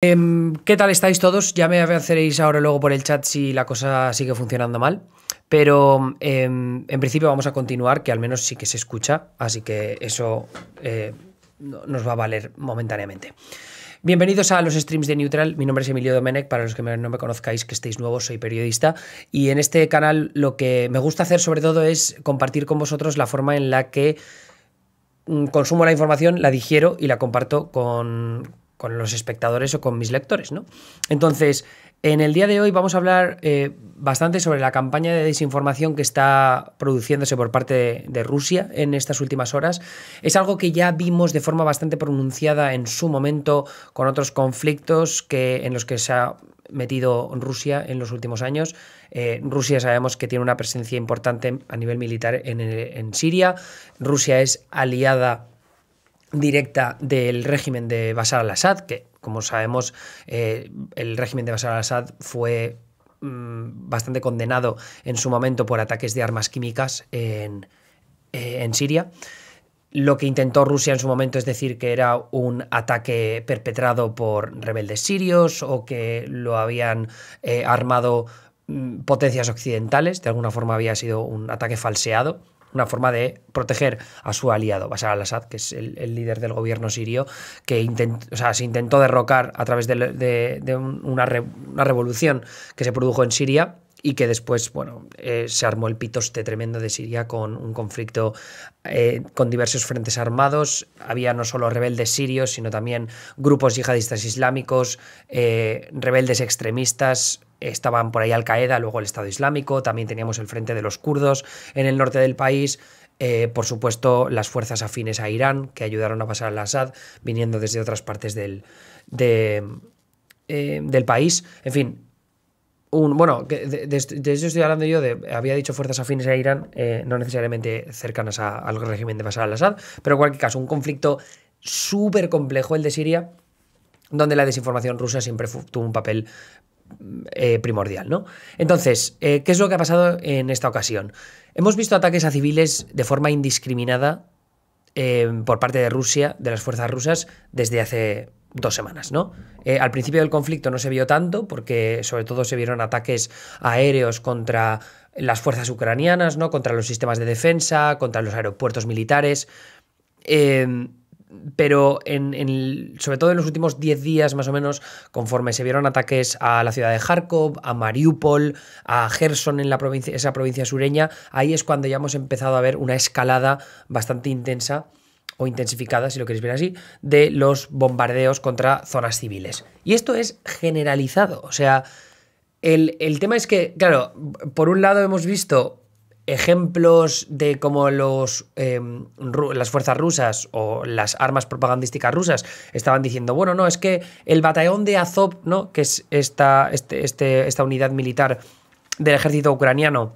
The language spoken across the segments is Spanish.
Em, ¿Qué tal estáis todos? Ya me avanzaréis ahora luego por el chat si la cosa sigue funcionando mal. Pero em, en principio vamos a continuar, que al menos sí que se escucha, así que eso eh, nos va a valer momentáneamente. Bienvenidos a los streams de Neutral. Mi nombre es Emilio Domenech. Para los que no me conozcáis, que estéis nuevos, soy periodista. Y en este canal lo que me gusta hacer sobre todo es compartir con vosotros la forma en la que mm, consumo la información, la digiero y la comparto con, con los espectadores o con mis lectores, ¿no? Entonces, en el día de hoy vamos a hablar eh, bastante sobre la campaña de desinformación que está produciéndose por parte de, Rusia en estas últimas horas. Es algo que ya vimos de forma bastante pronunciada en su momento con otros conflictos que, en los que se ha metido Rusia en los últimos años. Eh, Rusia sabemos que tiene una presencia importante a nivel militar en, en Siria. Rusia es aliada directa del régimen de Bashar al-Assad, que como sabemos eh, el régimen de Bashar al-Assad fue mm, bastante condenado en su momento por ataques de armas químicas eh, en, Siria. Lo que intentó Rusia en su momento es decir que era un ataque perpetrado por rebeldes sirios o que lo habían eh, armado mm, potencias occidentales, de alguna forma había sido un ataque falseado una forma de proteger a su aliado, Bashar al-Assad, que es el, líder del gobierno sirio, que intentó, o se intentó derrocar a través de, una, revolución que se produjo en Siria y que después, bueno, eh, se armó el pitoste tremendo de Siria con un conflicto eh, con diversos frentes armados. Había no solo rebeldes sirios, sino también grupos yihadistas islámicos, eh, rebeldes extremistas, estaban por ahí Al Qaeda, luego el Estado Islámico, también teníamos el frente de los kurdos en el norte del país, eh, por supuesto las fuerzas afines a Irán que ayudaron a pasar al Assad viniendo desde otras partes del, eh, del país, en fin. Un, bueno, de, de, eso estoy hablando yo, había dicho fuerzas afines a Irán, eh, no necesariamente cercanas al régimen de Bashar al-Assad, pero en cualquier caso, un conflicto súper complejo el de Siria, donde la desinformación rusa siempre tuvo un papel eh, primordial, ¿no? Entonces, eh, ¿qué es lo que ha pasado en esta ocasión? Hemos visto ataques a civiles de forma indiscriminada em, por parte de Rusia, de las fuerzas rusas, desde hace dos semanas, ¿no? Eh, al principio del conflicto no se vio tanto, porque sobre todo se vieron ataques aéreos contra las fuerzas ucranianas, ¿no? Contra los sistemas de defensa, contra los aeropuertos militares. Em, pero en, sobre todo en los últimos 10 días más o menos, conforme se vieron ataques a la ciudad de Kharkov, a Mariupol, a Gerson en la provincia, esa provincia sureña, ahí es cuando ya hemos empezado a ver una escalada bastante intensa o intensificada, si lo queréis ver así, de los bombardeos contra zonas civiles. Y esto es generalizado, o sea, el, el tema es que, claro, por un lado hemos visto ejemplos de cómo los, em, las fuerzas rusas o las armas propagandísticas rusas estaban diciendo, bueno, no, es que el batallón de Azov, ¿no? que es esta, este, este esta unidad militar del ejército ucraniano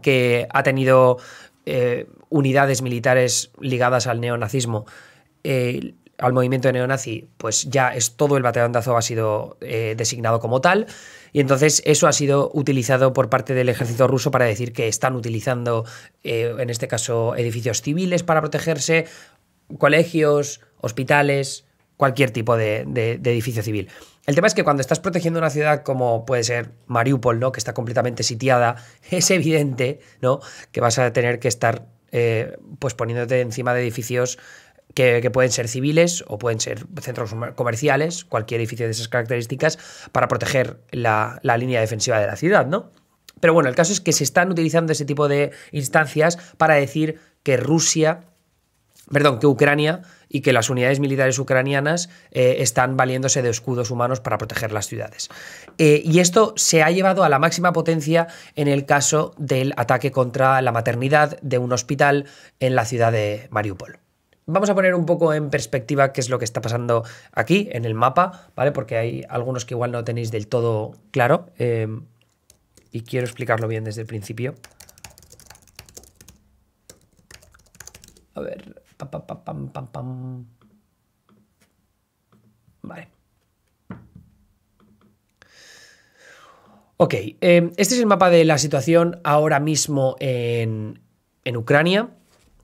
que ha tenido eh, unidades militares ligadas al neonazismo, eh, al movimiento neonazi, pues ya es todo el batallón de Azov ha sido eh, designado como tal. Y entonces eso ha sido utilizado por parte del ejército ruso para decir que están utilizando, eh, en este caso, edificios civiles para protegerse, colegios, hospitales, cualquier tipo de, de, edificio civil. El tema es que cuando estás protegiendo una ciudad como puede ser Mariupol, ¿no? que está completamente sitiada, es evidente ¿no? que vas a tener que estar eh, pues poniéndote encima de edificios que, pueden ser civiles o pueden ser centros comerciales, cualquier edificio de esas características, para proteger la, línea defensiva de la ciudad, ¿no? Pero bueno, el caso es que se están utilizando ese tipo de instancias para decir que Rusia, perdón, que Ucrania y que las unidades militares ucranianas eh, están valiéndose de escudos humanos para proteger las ciudades. Eh, y esto se ha llevado a la máxima potencia en el caso del ataque contra la maternidad de un hospital en la ciudad de Mariupol. Vamos a poner un poco en perspectiva qué es lo que está pasando aquí en el mapa, ¿vale? Porque hay algunos que igual no tenéis del todo claro eh, y quiero explicarlo bien desde el principio. A ver, Vale. Ok, eh, este es el mapa de la situación ahora mismo en, en Ucrania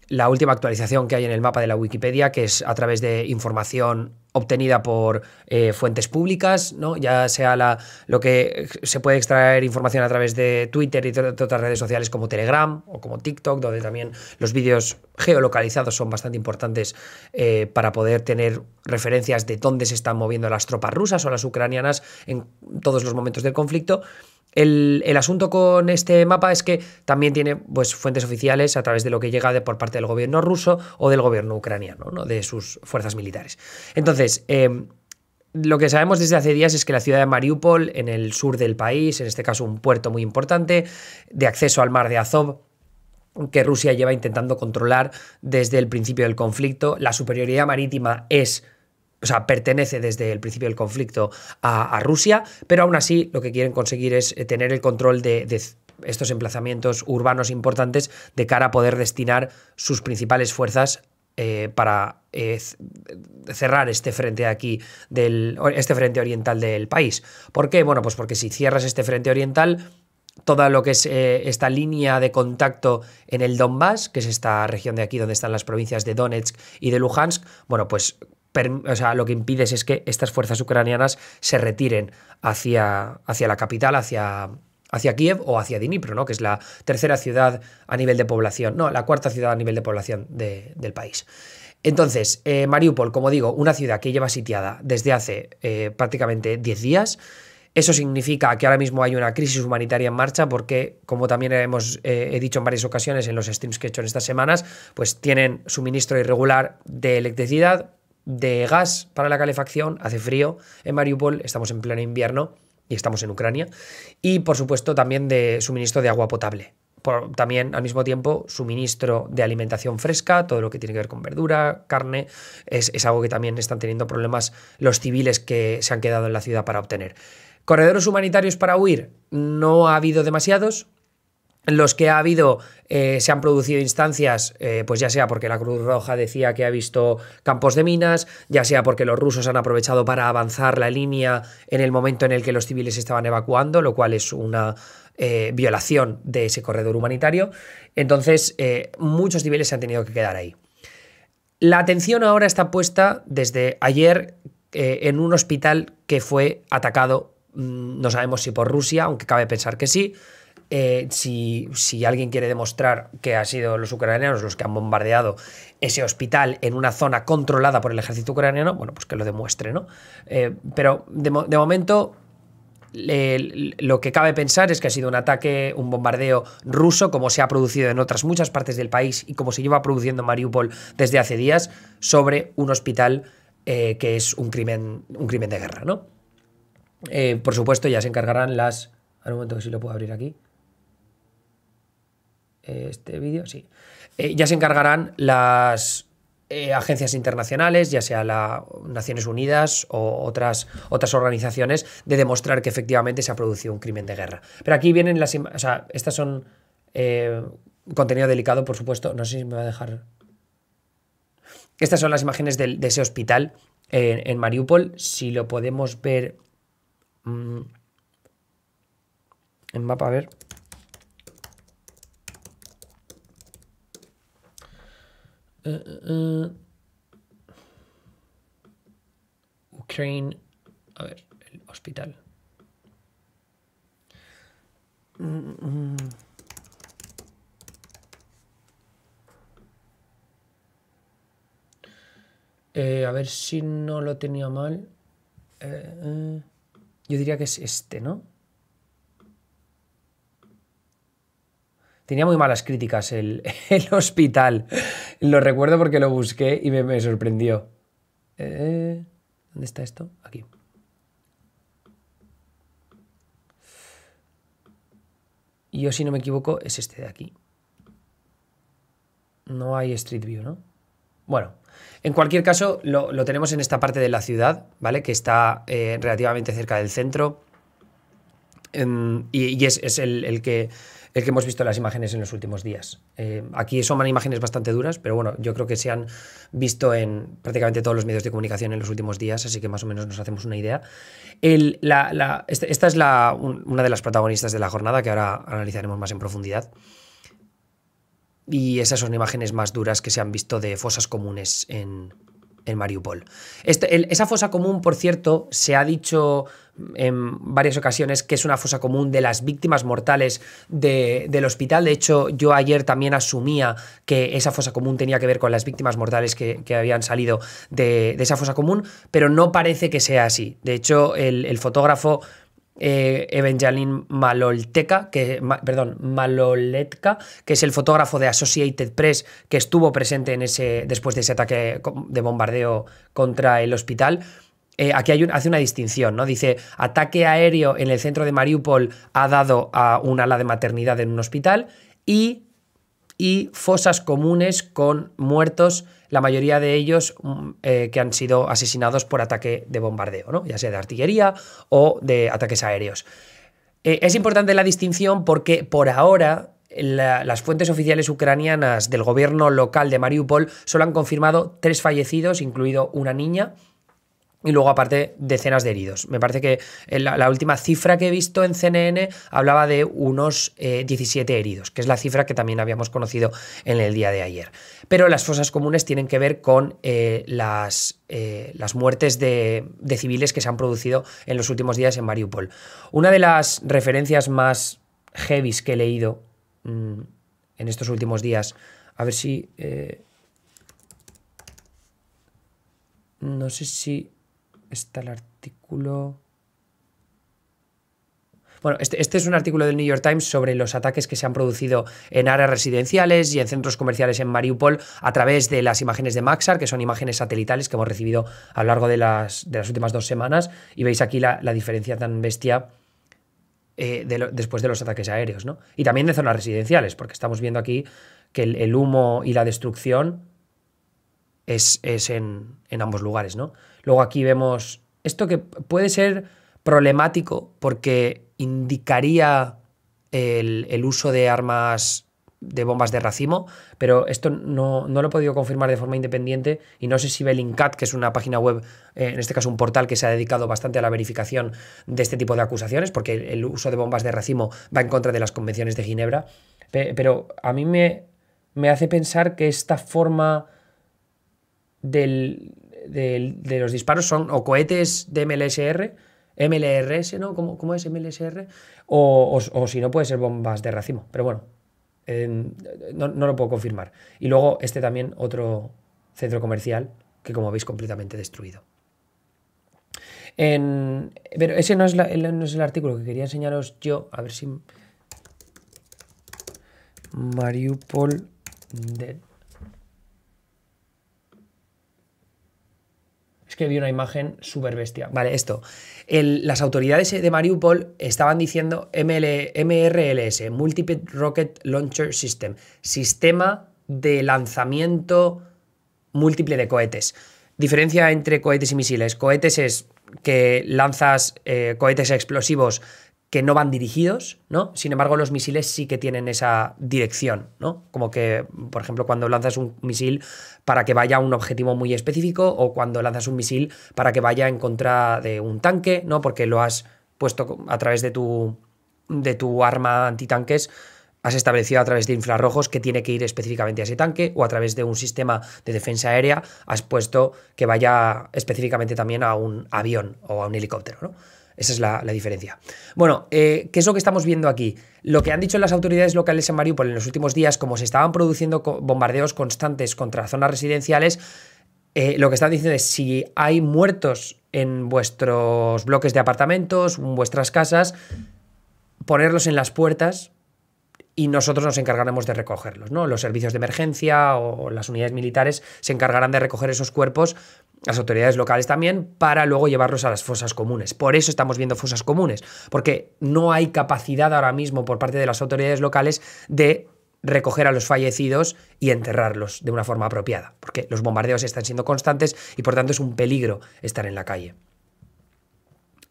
la última actualización que hay en el mapa de la Wikipedia, que es a través de información obtenida por eh, fuentes públicas, ¿no? ya sea la, lo que se puede extraer información a través de Twitter y otras redes sociales como Telegram o como TikTok, donde también los vídeos geolocalizados son bastante importantes eh, para poder tener referencias de dónde se están moviendo las tropas rusas o las ucranianas en todos los momentos del conflicto. El, asunto con este mapa es que también tiene pues, fuentes oficiales a través de lo que llega de, por parte del gobierno ruso o del gobierno ucraniano, ¿no? de sus fuerzas militares. Entonces, em, lo que sabemos desde hace días es que la ciudad de Mariupol, en el sur del país, en este caso un puerto muy importante, de acceso al mar de Azov, que Rusia lleva intentando controlar desde el principio del conflicto, la superioridad marítima es o sea, pertenece desde el principio del conflicto a, Rusia, pero aún así lo que quieren conseguir es eh, tener el control de, estos emplazamientos urbanos importantes de cara a poder destinar sus principales fuerzas eh, para eh, cerrar este frente aquí del este frente oriental del país. ¿Por qué? Bueno, pues porque si cierras este frente oriental toda lo que es esta línea de contacto en el Donbass, que es esta región de aquí donde están las provincias de Donetsk y de Luhansk, bueno, pues lo que impide es que estas fuerzas ucranianas se retiren hacia, hacia la capital, hacia, hacia Kiev o hacia Dnipro, ¿no? que es la tercera ciudad a nivel de población, no, la cuarta ciudad a nivel de población del país. Entonces, eh, Mariupol, como digo, una ciudad que lleva sitiada desde hace eh, prácticamente 10 días. Eso significa que ahora mismo hay una crisis humanitaria en marcha porque, como también hemos eh, he dicho en varias ocasiones en los streams que he hecho en estas semanas, pues tienen suministro irregular de electricidad, de gas para la calefacción, hace frío en Mariupol, estamos en pleno invierno y estamos en Ucrania, y por supuesto también de suministro de agua potable. también al mismo tiempo suministro de alimentación fresca, todo lo que tiene que ver con verdura, carne, es, es algo que también están teniendo problemas los civiles que se han quedado en la ciudad para obtener. Corredores humanitarios para huir no ha habido demasiados, los que ha habido eh, se han producido instancias, eh, pues ya sea porque la Cruz Roja decía que ha visto campos de minas, ya sea porque los rusos han aprovechado para avanzar la línea en el momento en el que los civiles estaban evacuando, lo cual es una eh, violación de ese corredor humanitario. Entonces, muchos civiles se han tenido que quedar ahí. La atención ahora está puesta desde ayer en un hospital que fue atacado, mm, no sabemos si por Rusia, aunque cabe pensar que sí, eh, si, alguien quiere demostrar que han sido los ucranianos los que han bombardeado ese hospital en una zona controlada por el ejército ucraniano, bueno, pues que lo demuestre, ¿no? Eh, pero de, momento lo que cabe pensar es que ha sido un ataque, un bombardeo ruso, como se ha producido en otras muchas partes del país y como se lleva produciendo Mariupol desde hace días, sobre un hospital eh, que es un crimen, un crimen de guerra, ¿no? por supuesto, ya se encargarán las. A un momento que si lo puedo abrir aquí este vídeo, sí. Eh, ya se encargarán las eh, agencias internacionales, ya sea las Naciones Unidas o otras, otras organizaciones, de demostrar que efectivamente se ha producido un crimen de guerra. Pero aquí vienen las... imágenes, O sea, estas son... Eh, contenido delicado, por supuesto. No sé si me va a dejar... Estas son las imágenes de, ese hospital en, Mariupol. Si lo podemos ver... Mm, en mapa, a ver. Uh, uh, uh. Ukraine. A ver, el hospital. Eh, a ver si no lo tenía mal. Eh, eh. yo diría que es este, ¿no? Tenía muy malas críticas el, hospital. Lo recuerdo porque lo busqué y me, sorprendió. Eh, ¿Dónde está esto? Aquí. Y yo, si no me equivoco, es este de aquí. No hay Street View, ¿no? Bueno, en cualquier caso, lo, tenemos en esta parte de la ciudad, ¿vale? Que está eh, relativamente cerca del centro. Em, y, y, es, el, que, el que hemos visto las imágenes en los últimos días. Eh, aquí son imágenes bastante duras, pero bueno, yo creo que se han visto en prácticamente todos los medios de comunicación en los últimos días, así que más o menos nos hacemos una idea. Este, esta, es una de las protagonistas de la jornada que ahora analizaremos más en profundidad. Y esas son imágenes más duras que se han visto de fosas comunes en, en Mariupol. Este, esa fosa común, por cierto, se ha dicho mm, en varias ocasiones que es una fosa común de las víctimas mortales del hospital. De hecho, yo ayer también asumía que esa fosa común tenía que ver con las víctimas mortales que, habían salido de, esa fosa común, pero no parece que sea así. De hecho, el fotógrafo eh, Evangeline que, perdón, Maloletka, que es el fotógrafo de Associated Press que estuvo presente en ese, después de ese ataque de bombardeo contra el hospital. Eh, aquí hace una distinción, ¿no? Dice, ataque aéreo en el centro de Mariupol ha dado a un ala de maternidad en un hospital y, y fosas comunes con muertos la mayoría de ellos mm, eh, que han sido asesinados por ataque de bombardeo, ¿no? ya sea de artillería o de ataques aéreos. Eh, es importante la distinción porque por ahora las fuentes oficiales ucranianas del gobierno local de Mariupol solo han confirmado tres fallecidos, incluido una niña, y luego aparte decenas de heridos. Me parece que eh, la, última cifra que he visto en CNN hablaba de unos 17 eh, heridos, que es la cifra que también habíamos conocido en el día de ayer. Pero las fosas comunes tienen que ver con eh, las, las, muertes de, civiles que se han producido en los últimos días en Mariupol. Una de las referencias más heavies que he leído mm, en estos últimos días, a ver si... no sé si está el artículo. Bueno, este, este, es un artículo del New York Times sobre los ataques que se han producido en áreas residenciales y en centros comerciales en Mariupol a través de las imágenes de Maxar, que son imágenes satelitales que hemos recibido a lo largo de las, últimas dos semanas. Y veis aquí la, diferencia tan bestia eh, después de los ataques aéreos, ¿no? Y también de zonas residenciales, porque estamos viendo aquí que el, humo y la destrucción es, en, en ambos lugares, ¿no? Luego aquí vemos esto que puede ser problemático porque indicaría el, uso de armas de bombas de racimo, pero esto no, lo he podido confirmar de forma independiente y no sé si Bellingcat, que es una página web, eh, en este caso un portal que se ha dedicado bastante a la verificación de este tipo de acusaciones, porque el uso de bombas de racimo va en contra de las convenciones de Ginebra, pero a mí me, me hace pensar que esta forma del, de, los disparos son o cohetes de MLSR, MLRS, ¿no? ¿Cómo, es MLSR? O, si no, puede ser bombas de racimo. Pero bueno, no, lo puedo confirmar. Y luego este también, otro centro comercial que como veis completamente destruido. pero ese no es, el, artículo que quería enseñaros yo. A ver si... Mariupol... que vi una imagen súper bestia. Vale, esto. las autoridades de Mariupol estaban diciendo MRLS, Multiple Rocket Launcher System, sistema de lanzamiento múltiple de cohetes. Diferencia entre cohetes y misiles. Cohetes es que lanzas eh, cohetes explosivos que no van dirigidos, ¿no? Sin embargo, los misiles sí que tienen esa dirección, ¿no? Como que, por ejemplo, cuando lanzas un misil para que vaya a un objetivo muy específico o cuando lanzas un misil para que vaya en contra de un tanque, ¿no? Porque lo has puesto a través de tu, de tu arma antitanques, has establecido a través de infrarrojos que tiene que ir específicamente a ese tanque o a través de un sistema de defensa aérea has puesto que vaya específicamente también a un avión o a un helicóptero, ¿no? Esa es la, diferencia. Bueno, eh, ¿qué es lo que estamos viendo aquí? Lo que han dicho las autoridades locales en Mariupol en los últimos días, como se estaban produciendo bombardeos constantes contra zonas residenciales, eh, lo que están diciendo es si hay muertos en vuestros bloques de apartamentos, en vuestras casas, ponerlos en las puertas y nosotros nos encargaremos de recogerlos, ¿no? Los servicios de emergencia o las unidades militares se encargarán de recoger esos cuerpos las autoridades locales también, para luego llevarlos a las fosas comunes. Por eso estamos viendo fosas comunes, porque no hay capacidad ahora mismo por parte de las autoridades locales de recoger a los fallecidos y enterrarlos de una forma apropiada, porque los bombardeos están siendo constantes y por tanto es un peligro estar en la calle.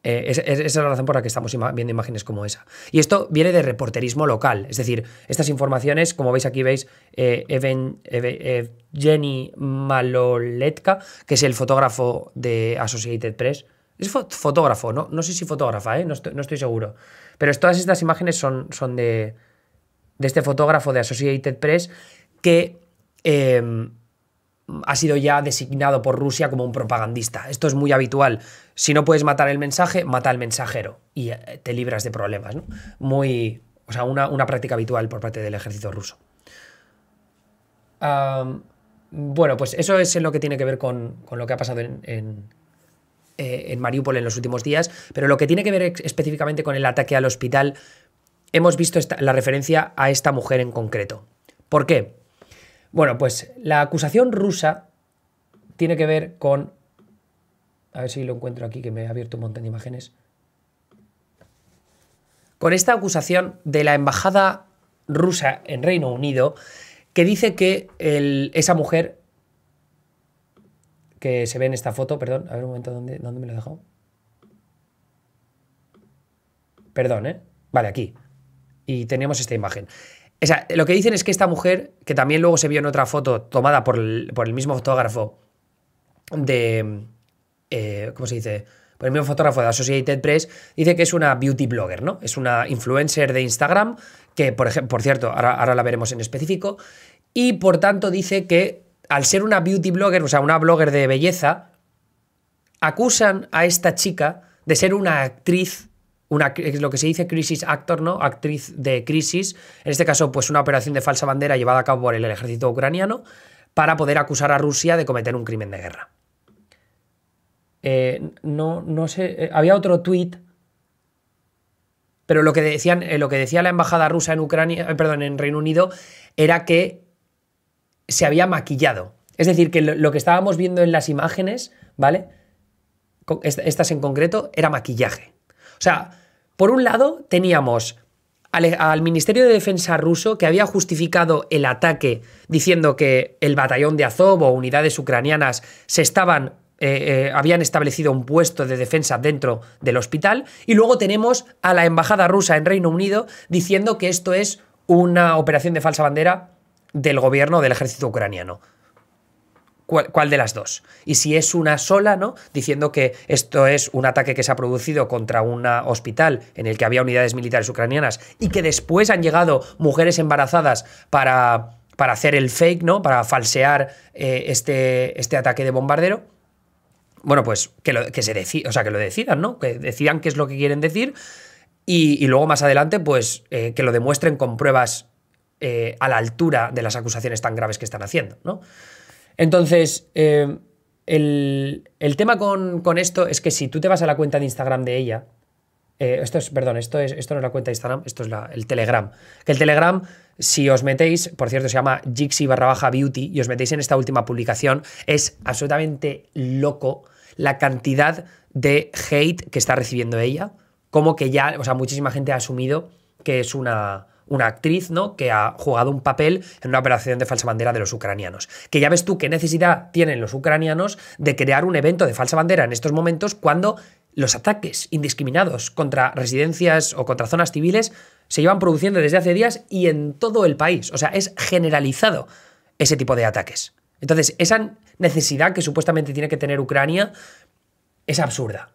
Eh, esa es la razón por la que estamos viendo imágenes como esa. Y esto viene de reporterismo local, es decir, estas informaciones, como veis aquí, veis eh, Even, Jenny Maloletka, que es el fotógrafo de Associated Press. Es fotógrafo, ¿no? no sé si fotógrafa, ¿eh? no, estoy, seguro. Pero todas estas imágenes son, son de, de, este fotógrafo de Associated Press que em, ha sido ya designado por Rusia como un propagandista. Esto es muy habitual. Si no puedes matar el mensaje, mata al mensajero y eh, te libras de problemas. Muy, o sea, una, práctica habitual por parte del ejército ruso. bueno, pues eso es lo que tiene que ver con, lo que ha pasado en, eh, en Mariupol en los últimos días, pero lo que tiene que ver específicamente con el ataque al hospital, hemos visto la referencia a esta mujer en concreto. ¿Por qué? Bueno, pues la acusación rusa tiene que ver con... A ver si lo encuentro aquí, que me ha abierto un montón de imágenes. Con esta acusación de la embajada rusa en Reino Unido, que dice que esa mujer que se ve en esta foto, perdón, a ver un momento, ¿dónde, me la he dejado? Perdón, ¿eh? Vale, aquí. Y tenemos esta imagen lo que dicen es que esta mujer, que también luego se vio en otra foto tomada por el, mismo fotógrafo de. Eh, ¿Cómo se dice? Por el mismo fotógrafo de Associated Press, dice que es una beauty blogger, ¿no? Es una influencer de Instagram, que por, ejemplo, por cierto, ahora, ahora la veremos en específico, y por tanto dice que al ser una beauty blogger, o sea, una blogger de belleza, acusan a esta chica de ser una actriz lo que se dice crisis actor, ¿no? Actriz de crisis, en este caso, pues una operación de falsa bandera llevada a cabo por el ejército ucraniano para poder acusar a Rusia de cometer un crimen de guerra. Eh, no, no sé, eh, había otro tuit, pero lo que, decían, eh, lo que decía la embajada rusa en Ucrania, perdón, en Reino Unido, era que se había maquillado. Es decir, que lo, lo que estábamos viendo en las imágenes, ¿vale? Estas en concreto, era maquillaje. O sea, por un lado teníamos al, Ministerio de Defensa ruso que había justificado el ataque diciendo que el batallón de Azov o unidades ucranianas se estaban... Eh, eh, habían establecido un puesto de defensa dentro del hospital y luego tenemos a la embajada rusa en Reino Unido diciendo que esto es una operación de falsa bandera del gobierno del ejército ucraniano cuál, de las dos. Y si es una sola, ¿no? Diciendo que esto es un ataque que se ha producido contra un hospital en el que había unidades militares ucranianas y que después han llegado mujeres embarazadas para, para hacer el fake, ¿no? Para falsear eh, este, este ataque de bombardero bueno, pues que, lo, se decida, o sea, que lo decidan, ¿no? Que decidan qué es lo que quieren decir y, luego más adelante, pues eh, que lo demuestren con pruebas eh, a la altura de las acusaciones tan graves que están haciendo, ¿no? Entonces, eh, el, tema con, esto es que si tú te vas a la cuenta de Instagram de ella, eh, esto es, perdón, esto, es, esto no es la cuenta de Instagram, esto es el Telegram. Que el Telegram, si os metéis, por cierto, se llama Jixi barra baja beauty, y os metéis en esta última publicación, es absolutamente loco la cantidad de hate que está recibiendo ella. Como que ya, o sea, muchísima gente ha asumido que es una una actriz, ¿no? Que ha jugado un papel en una operación de falsa bandera de los ucranianos. Que ya ves tú qué necesidad tienen los ucranianos de crear un evento de falsa bandera en estos momentos cuando los ataques indiscriminados contra residencias o contra zonas civiles se llevan produciendo desde hace días y en todo el país. O sea, es generalizado ese tipo de ataques. Entonces, esa necesidad que supuestamente tiene que tener Ucrania es absurda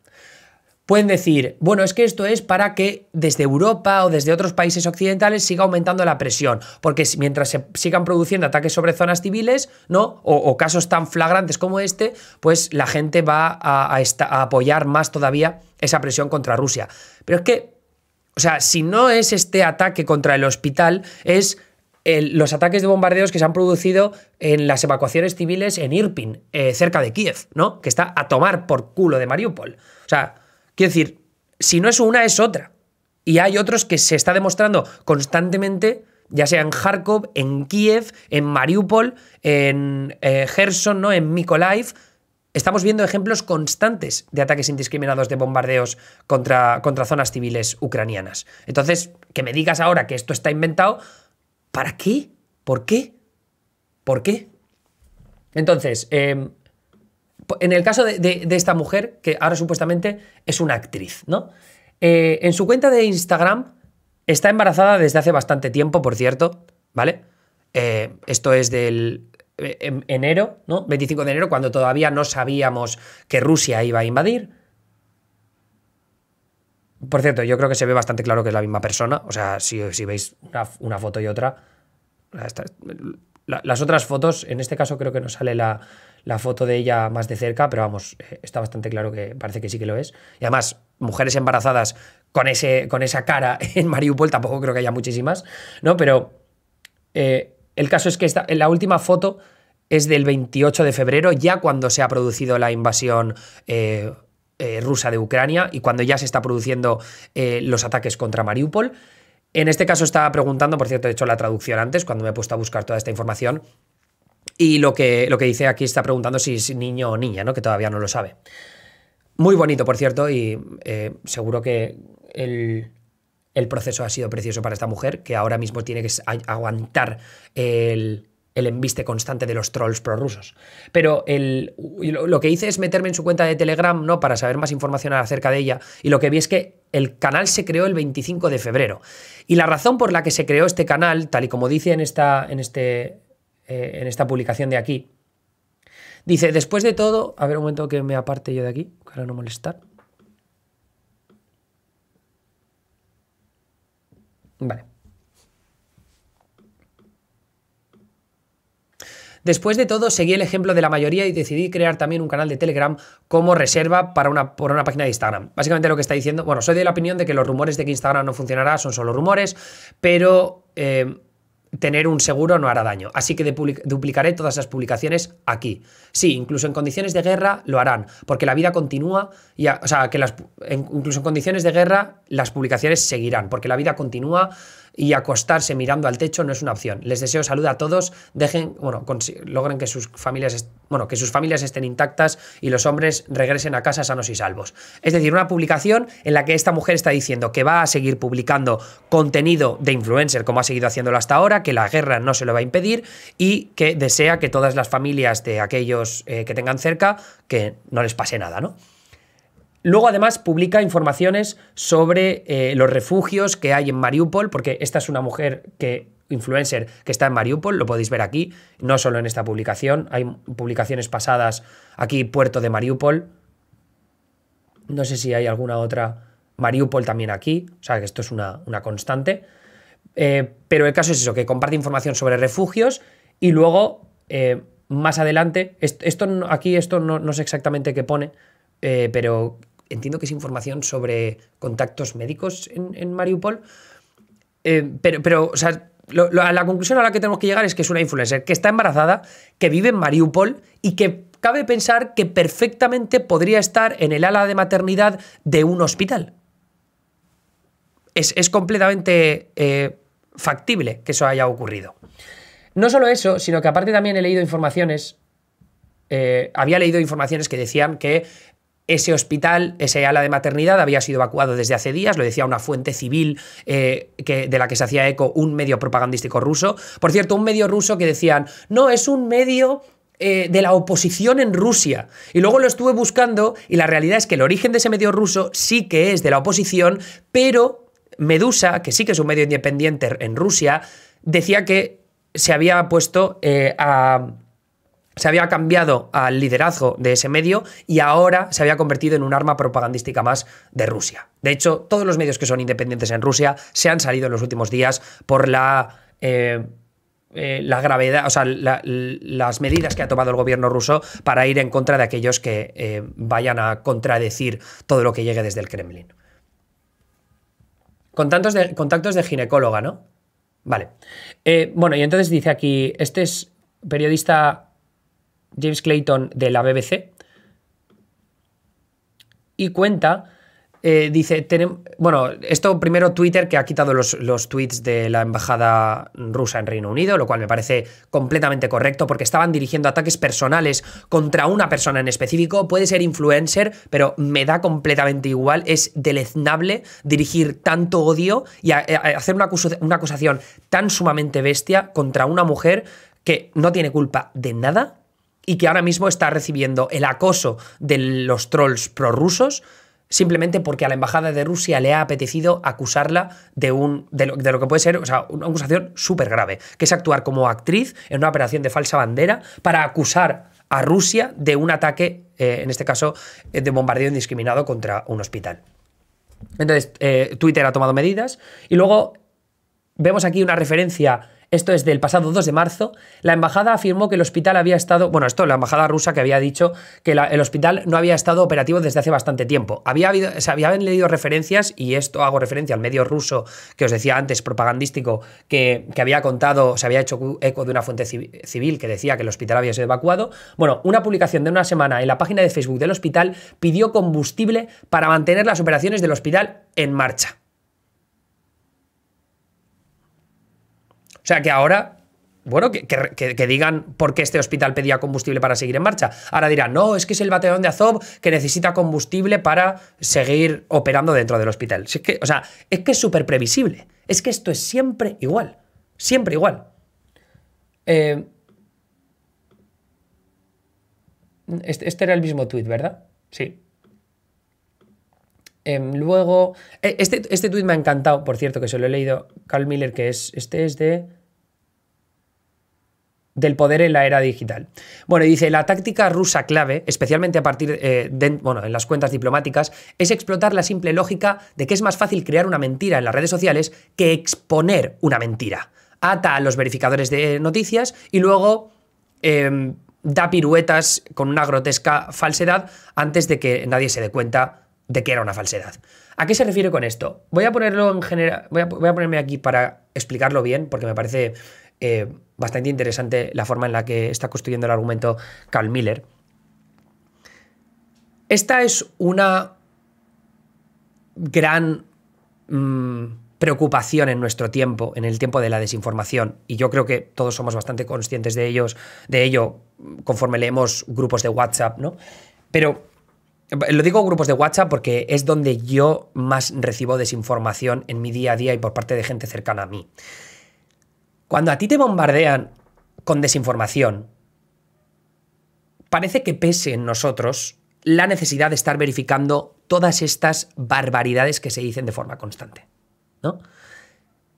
pueden decir, bueno, es que esto es para que desde Europa o desde otros países occidentales siga aumentando la presión, porque mientras se sigan produciendo ataques sobre zonas civiles, ¿no? O, casos tan flagrantes como este, pues la gente va a, apoyar más todavía esa presión contra Rusia. Pero es que, o sea, si no es este ataque contra el hospital, es los ataques de bombardeos que se han producido en las evacuaciones civiles en Irpin, eh, cerca de Kiev, ¿no? Que está a tomar por culo de Mariupol. O sea, Quiero decir, si no es una, es otra. Y hay otros que se está demostrando constantemente, ya sea en Kharkov, en Kiev, en Mariupol, en eh, Gerson, en Mykolaiv. Estamos viendo ejemplos constantes de ataques indiscriminados de bombardeos contra, contra zonas civiles ucranianas. Entonces, que me digas ahora que esto está inventado, ¿para qué? ¿Por qué? ¿Por qué? Entonces, em, en el caso de, esta mujer, que ahora supuestamente es una actriz, ¿no? Eh, en su cuenta de Instagram está embarazada desde hace bastante tiempo, por cierto, ¿vale? Eh, esto es del eh, enero, ¿no? 25 de enero, cuando todavía no sabíamos que Rusia iba a invadir. Por cierto, yo creo que se ve bastante claro que es la misma persona. O sea, si, veis una, foto y otra. las otras fotos, en este caso creo que nos sale la, la foto de ella más de cerca, pero vamos, eh, está bastante claro que parece que sí que lo es. Y además, mujeres embarazadas con, ese, con esa cara en Mariupol, tampoco creo que haya muchísimas, ¿no? Pero eh, el caso es que esta, la última foto es del 28 de febrero, ya cuando se ha producido la invasión eh, rusa de Ucrania y cuando ya se está produciendo los ataques contra Mariupol. En este caso estaba preguntando, por cierto, he hecho la traducción antes, cuando me he puesto a buscar toda esta información, y lo que, lo que dice aquí está preguntando si es niño o niña, ¿no? que todavía no lo sabe. Muy bonito, por cierto, y eh, seguro que el, proceso ha sido precioso para esta mujer, que ahora mismo tiene que aguantar el, el embiste constante de los trolls prorrusos. Pero lo que hice es meterme en su cuenta de Telegram ¿no? para saber más información acerca de ella, y lo que vi es que el canal se creó el 25 de febrero. Y la razón por la que se creó este canal, tal y como dice en, esta, en este eh, en esta publicación de aquí. Dice, después de todo, a ver un momento que me aparte yo de aquí, para no molestar. Vale. Después de todo, seguí el ejemplo de la mayoría y decidí crear también un canal de Telegram como reserva para una, por una página de Instagram. Básicamente lo que está diciendo, bueno, soy de la opinión de que los rumores de que Instagram no funcionará son solo rumores, pero eh, tener un seguro no hará daño. Así que duplicaré todas las publicaciones aquí. Sí, incluso en condiciones de guerra lo harán, porque la vida continúa, y o sea, que las, incluso en condiciones de guerra las publicaciones seguirán, porque la vida continúa, y acostarse mirando al techo no es una opción. Les deseo salud a todos, dejen, bueno, logren que sus familias, bueno, que sus familias estén intactas y los hombres regresen a casa sanos y salvos. Es decir, una publicación en la que esta mujer está diciendo que va a seguir publicando contenido de influencer como ha seguido haciéndolo hasta ahora, que la guerra no se lo va a impedir y que desea que todas las familias de aquellos eh, que tengan cerca que no les pase nada, ¿no? Luego además publica informaciones sobre eh, los refugios que hay en Mariupol, porque esta es una mujer que influencer que está en Mariupol, lo podéis ver aquí, no solo en esta publicación, hay publicaciones pasadas aquí, puerto de Mariupol, no sé si hay alguna otra, Mariupol también aquí, o sea que esto es una, constante, eh, pero el caso es eso, que comparte información sobre refugios y luego eh, más adelante, aquí esto no, no sé exactamente qué pone, pero entiendo que es información sobre contactos médicos en, Mariupol. Eh, pero, pero, o sea, la conclusión a la que tenemos que llegar es que es una influencer que está embarazada, que vive en Mariupol y que cabe pensar que perfectamente podría estar en el ala de maternidad de un hospital. Es, completamente eh, factible que eso haya ocurrido. No solo eso, sino que aparte también he leído informaciones, eh, había leído informaciones que decían que ese hospital, ese ala de maternidad, había sido evacuado desde hace días, lo decía una fuente civil eh, que, de la que se hacía eco un medio propagandístico ruso. Por cierto, un medio ruso que decían, no, es un medio eh, de la oposición en Rusia. Y luego lo estuve buscando y la realidad es que el origen de ese medio ruso sí que es de la oposición, pero Medusa, que sí que es un medio independiente en Rusia, decía que se había puesto eh, a se había cambiado al liderazgo de ese medio y ahora se había convertido en un arma propagandística más de Rusia. De hecho, todos los medios que son independientes en Rusia se han salido en los últimos días por la... Eh, eh, la gravedad, o sea, las medidas que ha tomado el gobierno ruso para ir en contra de aquellos que eh, vayan a contradecir todo lo que llegue desde el Kremlin. Con de, contactos de ginecóloga, ¿no? Vale. bueno, y entonces dice aquí, este es periodista James Clayton de la BBC, y cuenta, eh, dice, bueno, esto primero Twitter que ha quitado los, tweets de la embajada rusa en Reino Unido, lo cual me parece completamente correcto porque estaban dirigiendo ataques personales contra una persona en específico, puede ser influencer, pero me da completamente igual, es deleznable dirigir tanto odio y hacer una acusación tan sumamente bestia contra una mujer que no tiene culpa de nada y que ahora mismo está recibiendo el acoso de los trolls prorrusos simplemente porque a la embajada de Rusia le ha apetecido acusarla de, un, de, lo, que puede ser o sea, una acusación súper grave, que es actuar como actriz en una operación de falsa bandera para acusar a Rusia de un ataque, eh, en este caso, eh, de bombardeo indiscriminado contra un hospital. Entonces, eh, Twitter ha tomado medidas y luego vemos aquí una referencia esto es del pasado 2 de marzo, la embajada afirmó que el hospital había estado, bueno, esto la embajada rusa que había dicho que el hospital no había estado operativo desde hace bastante tiempo. Había habido, se habían leído referencias, y esto hago referencia al medio ruso que os decía antes, propagandístico, que, que había contado, se había hecho eco de una fuente civil que decía que el hospital había sido evacuado. Bueno, una publicación de una semana en la página de Facebook del hospital pidió combustible para mantener las operaciones del hospital en marcha. O sea, que ahora bueno, que, digan por qué este hospital pedía combustible para seguir en marcha. Ahora dirán, no, es que es el bateón de Azov que necesita combustible para seguir operando dentro del hospital. que, o sea, es que es súper previsible. Es que esto es siempre igual. Siempre igual. Eh, este, este, era el mismo tuit, ¿verdad? Sí. Em, luego. E, este, este tuit me ha encantado, por cierto, que se lo he leído. Carl Miller, que es. Este es de del poder en la era digital. Bueno, dice, la táctica rusa clave, especialmente a partir eh, de, bueno, en las cuentas diplomáticas, es explotar la simple lógica de que es más fácil crear una mentira en las redes sociales que exponer una mentira. Ata a los verificadores de noticias y luego em, da piruetas con una grotesca falsedad antes de que nadie se dé cuenta de que era una falsedad. ¿A qué se refiere con esto? Voy a ponerlo en general, voy a ponerme aquí para explicarlo bien porque me parece eh, bastante interesante la forma en la que está construyendo el argumento Carl Miller. Esta es una gran mm, preocupación en nuestro tiempo, en el tiempo de la desinformación, y yo creo que todos somos bastante conscientes de, ellos, de ello conforme leemos grupos de WhatsApp, ¿no? Pero lo digo grupos de WhatsApp porque es donde yo más recibo desinformación en mi día a día y por parte de gente cercana a mí. Cuando a ti te bombardean con desinformación, parece que pese en nosotros la necesidad de estar verificando todas estas barbaridades que se dicen de forma constante. ¿no?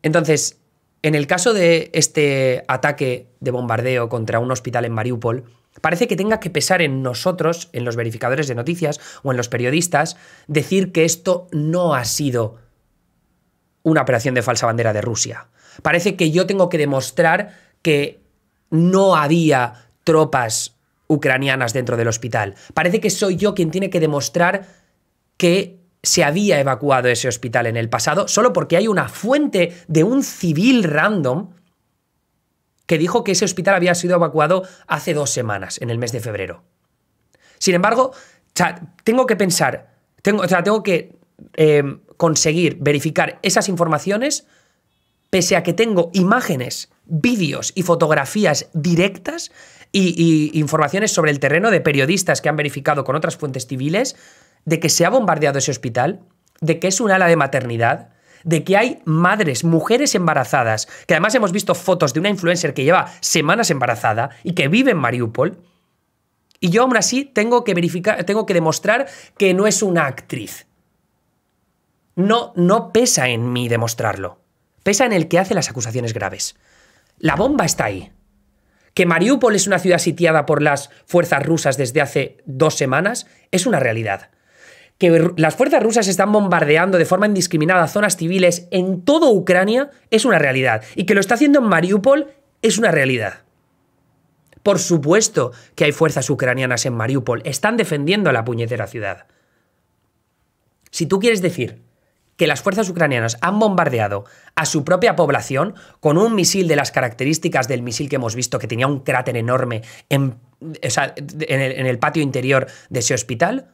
Entonces, en el caso de este ataque de bombardeo contra un hospital en Mariupol, parece que tenga que pesar en nosotros, en los verificadores de noticias o en los periodistas, decir que esto no ha sido una operación de falsa bandera de Rusia, Parece que yo tengo que demostrar que no había tropas ucranianas dentro del hospital. Parece que soy yo quien tiene que demostrar que se había evacuado ese hospital en el pasado, solo porque hay una fuente de un civil random que dijo que ese hospital había sido evacuado hace dos semanas, en el mes de febrero. Sin embargo, tengo que pensar, tengo, tengo que eh, conseguir verificar esas informaciones pese a que tengo imágenes, vídeos y fotografías directas y, informaciones sobre el terreno de periodistas que han verificado con otras fuentes civiles de que se ha bombardeado ese hospital, de que es un ala de maternidad, de que hay madres, mujeres embarazadas, que además hemos visto fotos de una influencer que lleva semanas embarazada y que vive en Mariupol. Y yo aún así tengo que tengo que demostrar que no es una actriz. No, no pesa en mí demostrarlo pesa en el que hace las acusaciones graves. La bomba está ahí. Que Mariupol es una ciudad sitiada por las fuerzas rusas desde hace dos semanas es una realidad. Que las fuerzas rusas están bombardeando de forma indiscriminada zonas civiles en toda Ucrania es una realidad. Y que lo está haciendo en Mariupol es una realidad. Por supuesto que hay fuerzas ucranianas en Mariupol. Están defendiendo a la puñetera ciudad. Si tú quieres decir que las fuerzas ucranianas han bombardeado a su propia población con un misil de las características del misil que hemos visto, que tenía un cráter enorme en, en, el, patio interior de ese hospital,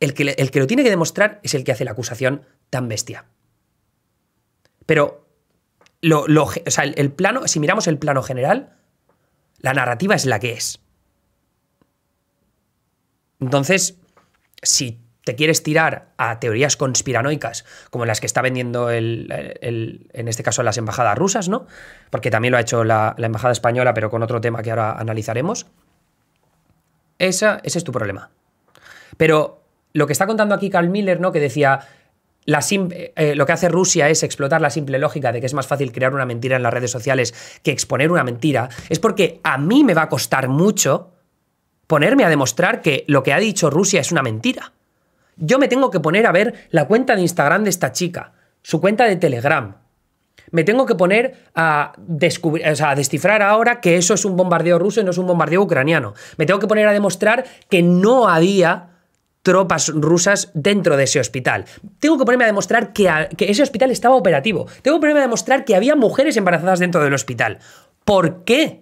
el que, el que lo tiene que demostrar es el que hace la acusación tan bestia. Pero o sea, el, plano, si miramos el plano general, la narrativa es la que es. Entonces, si te quieres tirar a teorías conspiranoicas, como las que está vendiendo en este caso las embajadas rusas, ¿no? Porque también lo ha hecho la, embajada española, pero con otro tema que ahora analizaremos. Esa, ese es tu problema. Pero lo que está contando aquí Carl Miller, ¿no? Que decía. Eh, eh, lo que hace Rusia es explotar la simple lógica de que es más fácil crear una mentira en las redes sociales que exponer una mentira, es porque a mí me va a costar mucho ponerme a demostrar que lo que ha dicho Rusia es una mentira. Yo me tengo que poner a ver la cuenta de Instagram de esta chica, su cuenta de Telegram. Me tengo que poner a, descubrir, a descifrar ahora que eso es un bombardeo ruso y no es un bombardeo ucraniano. Me tengo que poner a demostrar que no había tropas rusas dentro de ese hospital. Tengo que ponerme a demostrar que, que, ese hospital estaba operativo. Tengo que ponerme a demostrar que había mujeres embarazadas dentro del hospital. ¿Por qué?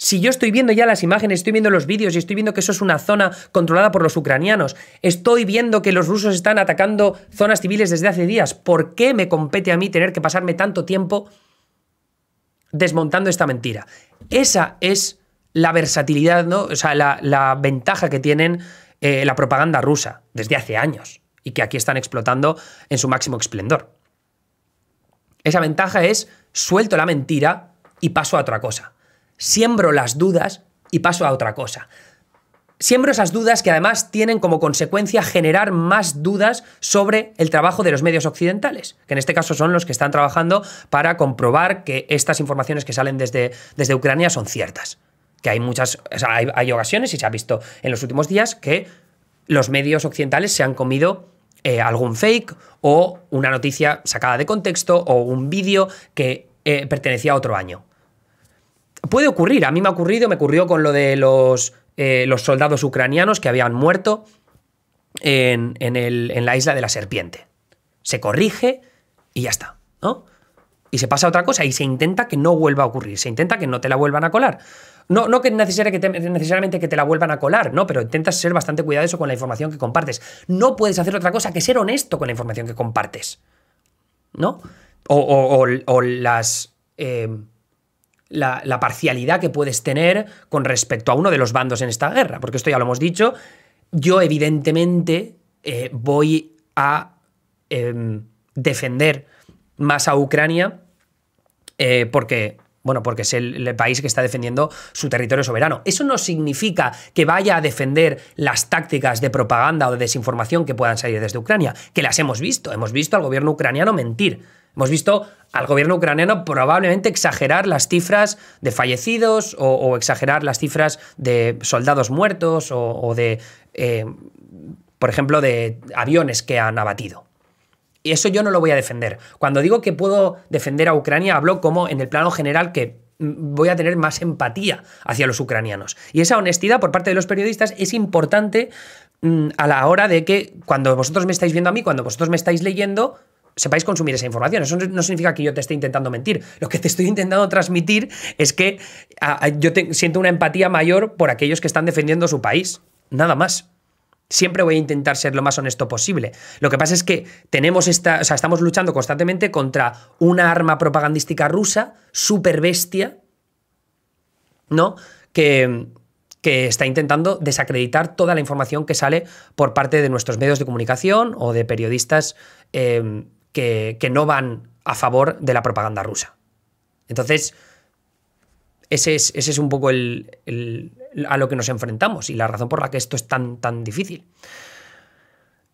Si yo estoy viendo ya las imágenes, estoy viendo los vídeos y estoy viendo que eso es una zona controlada por los ucranianos, estoy viendo que los rusos están atacando zonas civiles desde hace días, ¿por qué me compete a mí tener que pasarme tanto tiempo desmontando esta mentira? Esa es la versatilidad, o sea, la, ventaja que tienen eh, la propaganda rusa desde hace años y que aquí están explotando en su máximo esplendor. Esa ventaja es suelto la mentira y paso a otra cosa siembro las dudas y paso a otra cosa. Siembro esas dudas que además tienen como consecuencia generar más dudas sobre el trabajo de los medios occidentales, que en este caso son los que están trabajando para comprobar que estas informaciones que salen desde, desde Ucrania son ciertas. Que hay muchas, hay, ocasiones, y se ha visto en los últimos días, que los medios occidentales se han comido eh, algún fake o una noticia sacada de contexto o un vídeo que eh, pertenecía a otro año. Puede ocurrir, a mí me ha ocurrido, me ocurrió con lo de los, eh, los soldados ucranianos que habían muerto en, el, en la isla de la serpiente. Se corrige y ya está, ¿no? y se pasa otra cosa y se intenta que no vuelva a ocurrir, se intenta que no te la vuelvan a colar. No, no que, que necesariamente que te la vuelvan a colar, no, pero intentas ser bastante cuidadoso con la información que compartes. No puedes hacer otra cosa que ser honesto con la información que compartes. ¿No? O, las. Eh, la, parcialidad que puedes tener con respecto a uno de los bandos en esta guerra, porque esto ya lo hemos dicho, yo evidentemente eh, voy a em, defender más a Ucrania eh, porque, bueno, porque es el, el, país que está defendiendo su territorio soberano. Eso no significa que vaya a defender las tácticas de propaganda o de desinformación que puedan salir desde Ucrania, que las hemos visto. Hemos visto al gobierno ucraniano mentir Hemos visto al gobierno ucraniano probablemente exagerar las cifras de fallecidos o, exagerar las cifras de soldados muertos o, de, eh, por ejemplo, de aviones que han abatido. Y eso yo no lo voy a defender. Cuando digo que puedo defender a Ucrania, hablo como en el plano general que mm, voy a tener más empatía hacia los ucranianos. Y esa honestidad por parte de los periodistas es importante mm, a la hora de que cuando vosotros me estáis viendo a mí, cuando vosotros me estáis leyendo, sepáis consumir esa información. Eso no significa que yo te esté intentando mentir. Lo que te estoy intentando transmitir es que ah, ah, yo siento una empatía mayor por aquellos que están defendiendo su país. Nada más. Siempre voy a intentar ser lo más honesto posible. Lo que pasa es que tenemos esta, o sea, estamos luchando constantemente contra una arma propagandística rusa, súper bestia, ¿no? Que, que está intentando desacreditar toda la información que sale por parte de nuestros medios de comunicación o de periodistas em, que, no van a favor de la propaganda rusa. Entonces, ese es, un poco a lo que nos enfrentamos y la razón por la que esto es tan, tan difícil.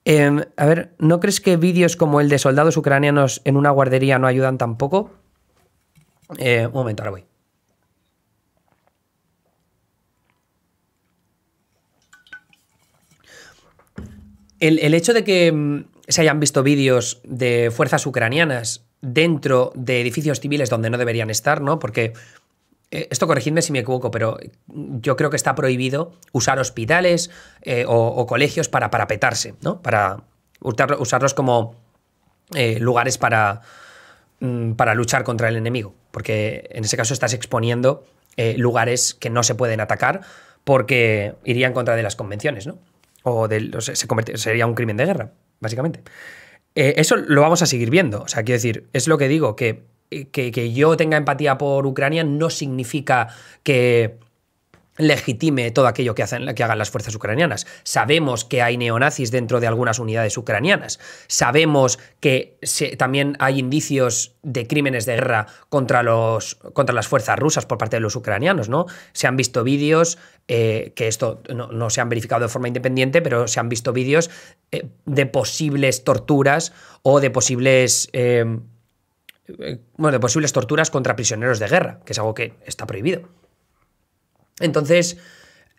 Em, a ver, ¿no crees que vídeos como el de soldados ucranianos en una guardería no ayudan tampoco? Eh, un momento, ahora voy. el hecho de que em, se hayan visto vídeos de fuerzas ucranianas dentro de edificios civiles donde no deberían estar, ¿no? Porque, eh, esto corregidme si me equivoco, pero yo creo que está prohibido usar hospitales eh, o, colegios para parapetarse, ¿no? Para usarlos como eh, lugares para, mm, para luchar contra el enemigo, porque en ese caso estás exponiendo lugares que no se pueden atacar porque irían contra de las convenciones, ¿no? O de, sería un crimen de guerra básicamente. Eh, eso lo vamos a seguir viendo. O sea, quiero decir, es lo que digo, que, que yo tenga empatía por Ucrania no significa que legitime todo aquello que, hacen, que hagan las fuerzas ucranianas. Sabemos que hay neonazis dentro de algunas unidades ucranianas. Sabemos que también hay indicios de crímenes de guerra contra, los, contra las fuerzas rusas por parte de los ucranianos, ¿no? Se han visto vídeos, eh, que esto no, se han verificado de forma independiente, pero se han visto vídeos eh, de posibles torturas o de posibles... Eh, bueno, de posibles torturas contra prisioneros de guerra, que es algo que está prohibido. Entonces,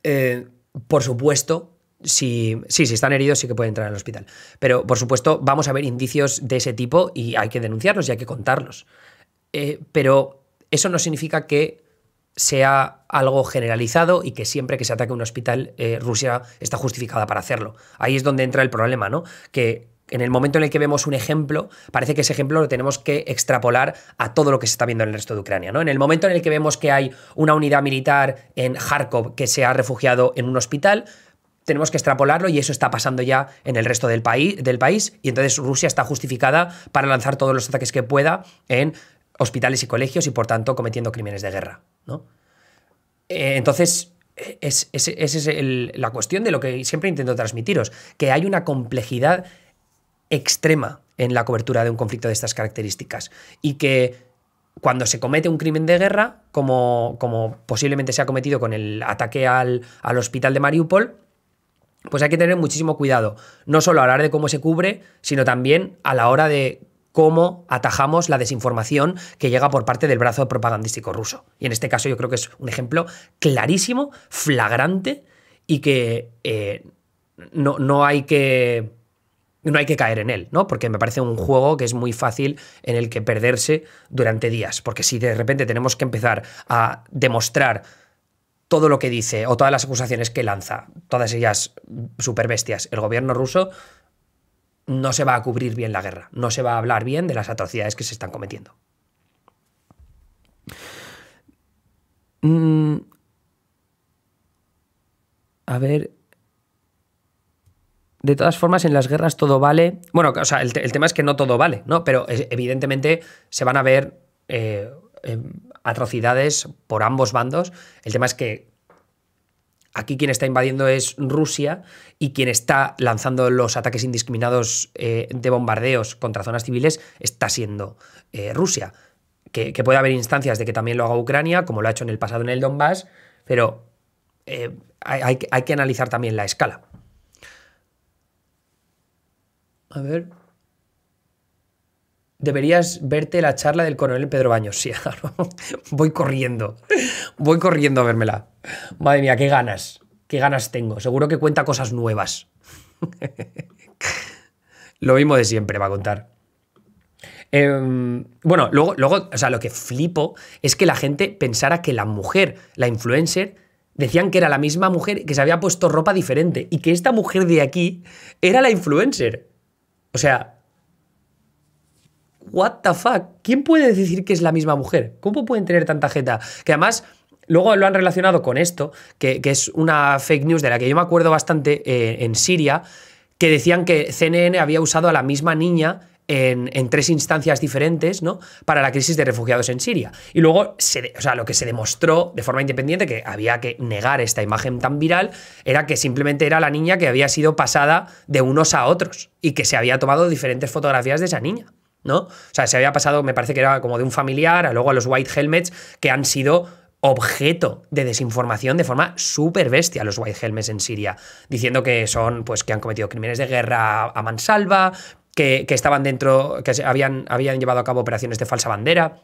eh, por supuesto, si, si están heridos sí que pueden entrar al hospital. Pero, por supuesto, vamos a ver indicios de ese tipo y hay que denunciarlos y hay que contarlos. Eh, pero eso no significa que sea algo generalizado y que siempre que se ataque un hospital eh, Rusia está justificada para hacerlo. Ahí es donde entra el problema, ¿no? Que en el momento en el que vemos un ejemplo, parece que ese ejemplo lo tenemos que extrapolar a todo lo que se está viendo en el resto de Ucrania. En el momento en el que vemos que hay una unidad militar en Kharkov que se ha refugiado en un hospital, tenemos que extrapolarlo y eso está pasando ya en el resto del país, del país y entonces Rusia está justificada para lanzar todos los ataques que pueda en hospitales y colegios y por tanto cometiendo crímenes de guerra. ¿no? Eh, entonces, esa es, la cuestión de lo que siempre intento transmitiros, que hay una complejidad extrema en la cobertura de un conflicto de estas características y que cuando se comete un crimen de guerra, como, como posiblemente se ha cometido con el ataque al, hospital de Mariupol, pues hay que tener muchísimo cuidado, no solo a la de cómo se cubre, sino también a la hora de cómo atajamos la desinformación que llega por parte del brazo propagandístico ruso. Y en este caso yo creo que es un ejemplo clarísimo, flagrante y que eh, no, no hay que no hay que caer en él, ¿no? Porque me parece un juego que es muy fácil en el que perderse durante días. Porque si de repente tenemos que empezar a demostrar todo lo que dice o todas las acusaciones que lanza, todas ellas super bestias, el gobierno ruso no se va a cubrir bien la guerra, no se va a hablar bien de las atrocidades que se están cometiendo. Mm, a ver, de todas formas, en las guerras todo vale. Bueno, o sea, el, tema es que no todo vale, ¿no? Pero evidentemente se van a ver eh, em, atrocidades por ambos bandos. El tema es que aquí quien está invadiendo es Rusia y quien está lanzando los ataques indiscriminados eh, de bombardeos contra zonas civiles está siendo eh, Rusia. Que, puede haber instancias de que también lo haga Ucrania, como lo ha hecho en el pasado en el Donbass, pero hay que analizar también la escala. A ver. Deberías verte la charla del coronel Pedro Baños. Sí, voy corriendo. Voy corriendo a vérmela. Madre mía, qué ganas. Qué ganas tengo. Seguro que cuenta cosas nuevas. Lo mismo de siempre va a contar. Em, bueno, luego, luego, o sea, lo que flipo es que la gente pensara que la mujer, la influencer, decían que era la misma mujer que se había puesto ropa diferente y que esta mujer de aquí era la influencer. O sea, what the fuck? ¿Quién puede decir que es la misma mujer? ¿Cómo pueden tener tanta jeta? Que además... Luego lo han relacionado con esto, que, es una fake news de la que yo me acuerdo bastante eh, en Siria, que decían que CNN había usado a la misma niña en, tres instancias diferentes ¿no? para la crisis de refugiados en Siria. Y luego, o sea, lo que se demostró de forma independiente, que había que negar esta imagen tan viral, era que simplemente era la niña que había sido pasada de unos a otros y que se había tomado diferentes fotografías de esa niña. ¿no? O sea, se había pasado, me parece que era como de un familiar, a luego a los White Helmets, que han sido objeto de desinformación de forma súper bestia los White Helmets en Siria, diciendo que son, pues, que han cometido crímenes de guerra a mansalva, que, estaban dentro, que habían, habían llevado a cabo operaciones de falsa bandera.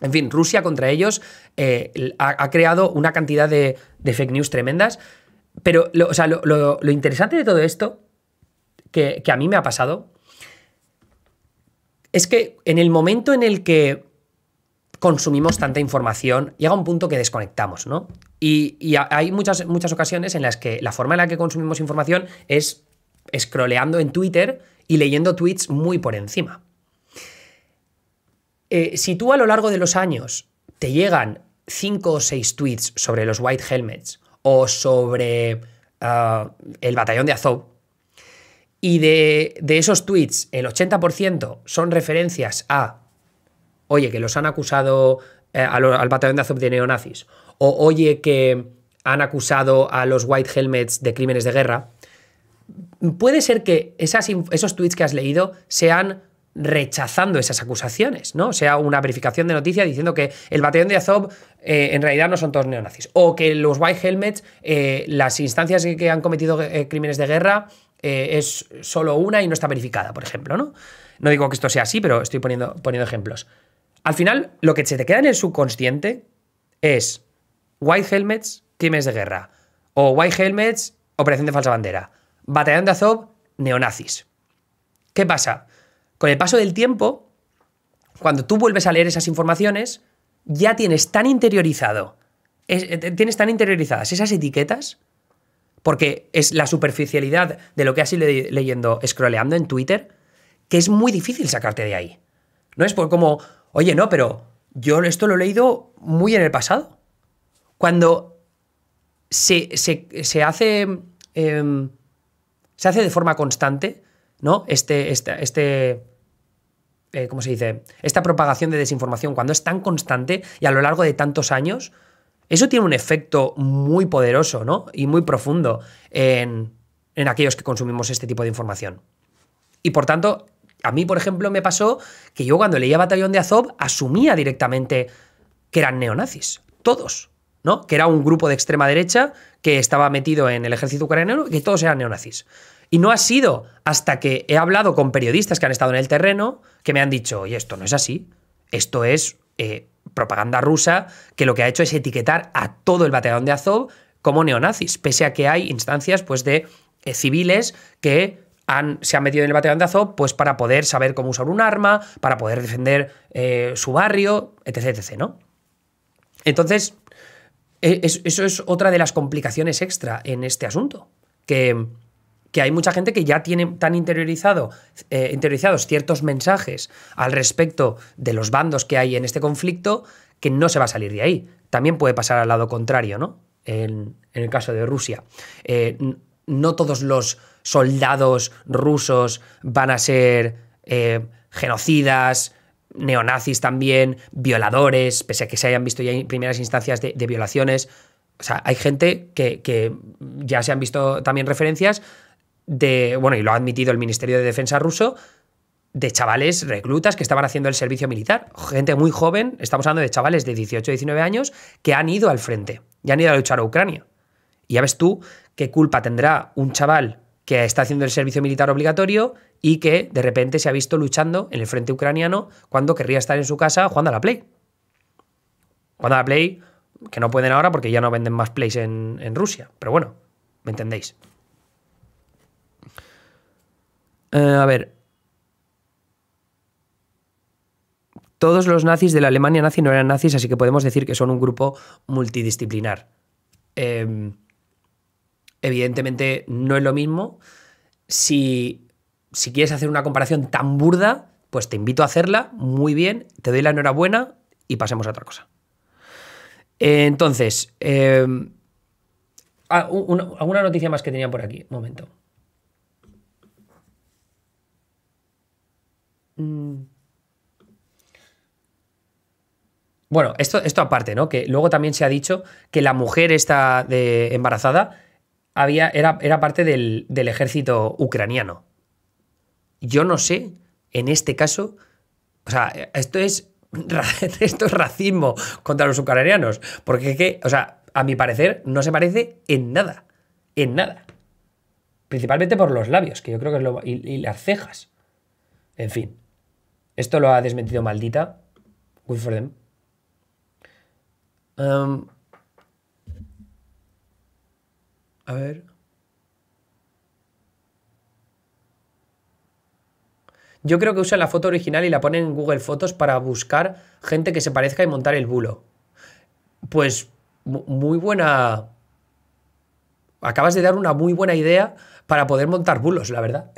En fin, Rusia contra ellos eh, ha, creado una cantidad de, fake news tremendas. Pero lo, interesante de todo esto, que, a mí me ha pasado, es que en el momento en el que consumimos tanta información, llega un punto que desconectamos, ¿no? Y, hay muchas, muchas ocasiones en las que la forma en la que consumimos información es scrolleando en Twitter y leyendo tweets muy por encima. Eh, si tú a lo largo de los años te llegan 5 o 6 tweets sobre los White Helmets o sobre ah, el batallón de Azov, y de, esos tweets el 80% son referencias a, oye, que los han acusado eh, al, al, batallón de Azov de neonazis, o oye, que han acusado a los White Helmets de crímenes de guerra, puede ser que esas, esos tweets que has leído sean rechazando esas acusaciones, ¿no? sea, una verificación de noticia diciendo que el batallón de Azov eh, en realidad no son todos neonazis. O que los White Helmets, eh, las instancias que han cometido eh, crímenes de guerra, es solo una y no está verificada, por ejemplo, ¿no? No digo que esto sea así, pero estoy poniendo ejemplos. Al final, lo que se te queda en el subconsciente es White Helmets, crímenes de guerra. O White Helmets, operación de falsa bandera Batallón de Azov, neonazis. ¿Qué pasa? Con el paso del tiempo, cuando tú vuelves a leer esas informaciones, ya tienes tan interiorizado, eh, tienes tan interiorizadas esas etiquetas, porque es la superficialidad de lo que has ido leyendo, scrolleando en Twitter, que es muy difícil sacarte de ahí. No es por como, oye, no, pero yo esto lo he leído muy en el pasado. Cuando se, hace em, se hace de forma constante, ¿no? Este, este, este ¿cómo se dice? Esta propagación de desinformación, cuando es tan constante y a lo largo de tantos años, eso tiene un efecto muy poderoso, ¿no? Y muy profundo en, en aquellos que consumimos este tipo de información. Y por tanto, a mí, por ejemplo, me pasó que yo cuando leía Batallón de Azov asumía directamente que eran neonazis. Todos. ¿no? Que era un grupo de extrema derecha que estaba metido en el ejército ucraniano y que todos eran neonazis. Y no ha sido hasta que he hablado con periodistas que han estado en el terreno que me han dicho, oye, esto no es así, esto es eh, propaganda rusa que lo que ha hecho es etiquetar a todo el batallón de Azov como neonazis, pese a que hay instancias pues, de eh, civiles que han, se han metido en el batallón de Azov pues, para poder saber cómo usar un arma, para poder defender eh, su barrio, etc, ¿no? Entonces, e, eso es otra de las complicaciones extra en este asunto. Que, hay mucha gente que ya tiene tan interiorizado, eh, interiorizados ciertos mensajes al respecto de los bandos que hay en este conflicto que no se va a salir de ahí. También puede pasar al lado contrario, ¿no? En, el caso de Rusia. Eh, no todos los soldados rusos van a ser eh, genocidas, neonazis también, violadores, pese a que se hayan visto ya en primeras instancias de, violaciones. O sea, hay gente que, que, ya se han visto también referencias de, bueno, y lo ha admitido el Ministerio de Defensa ruso, de chavales reclutas que estaban haciendo el servicio militar. Gente muy joven, estamos hablando de chavales de 18, 19 años, que han ido al frente y han ido a luchar a Ucrania. Y ya ves tú qué culpa tendrá un chaval que está haciendo el servicio militar obligatorio y que de repente se ha visto luchando en el frente ucraniano cuando querría estar en su casa jugando a la Play. Jugando a la Play, que no pueden ahora porque ya no venden más Plays en, Rusia. Pero bueno, me entendéis. Eh, a ver. Todos los nazis de la Alemania nazi no eran nazis, así que podemos decir que son un grupo multidisciplinar. Em, evidentemente no es lo mismo si si quieres hacer una comparación tan burda, pues te invito a hacerla, muy bien, te doy la enhorabuena y pasemos a otra cosa. Eh, entonces, em, ah, alguna noticia más que tenía por aquí, un momento. Mm. Bueno, esto, esto aparte, ¿no? Que luego también se ha dicho que la mujer esta embarazada había, era, era parte del ejército ucraniano yo no sé, en este caso, o sea, esto es, esto es racismo contra los ucranianos, porque es que, o sea, a mi parecer no se parece en nada, en nada. Principalmente por los labios, que yo creo que es lo... y, las cejas. En fin, esto lo ha desmentido maldita. Good for them. Em, a ver. Yo creo que usan la foto original y la ponen en Google Fotos para buscar gente que se parezca y montar el bulo. Pues muy buena... Acabas de dar una muy buena idea para poder montar bulos, la verdad.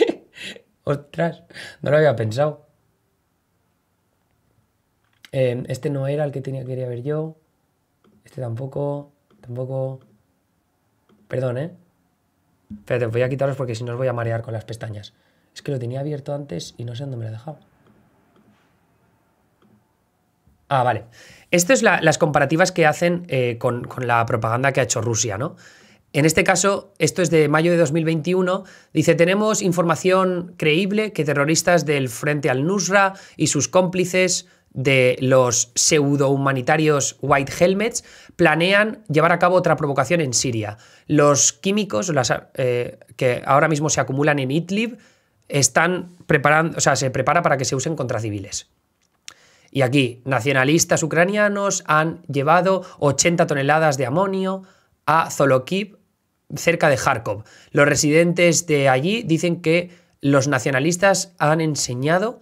Ostras, no lo había pensado. Em, este no era el que tenía, quería ver yo. Este tampoco. Tampoco. Perdón, ¿eh? Espérate, voy a quitaros porque si no os voy a marear con las pestañas. Es que lo tenía abierto antes y no sé dónde me lo he dejado. Ah, vale. Estas son las comparativas que hacen eh, con, la propaganda que ha hecho Rusia, ¿no? En este caso, esto es de mayo de 2021, dice, tenemos información creíble que terroristas del Frente al-Nusra y sus cómplices de los pseudo-humanitarios White Helmets planean llevar a cabo otra provocación en Siria. Los químicos eh, que ahora mismo se acumulan en Idlib están preparando, o sea, se prepara para que se usen contra civiles. Y aquí, nacionalistas ucranianos han llevado 80 toneladas de amonio a Zolokiv, cerca de Kharkov. Los residentes de allí dicen que los nacionalistas han enseñado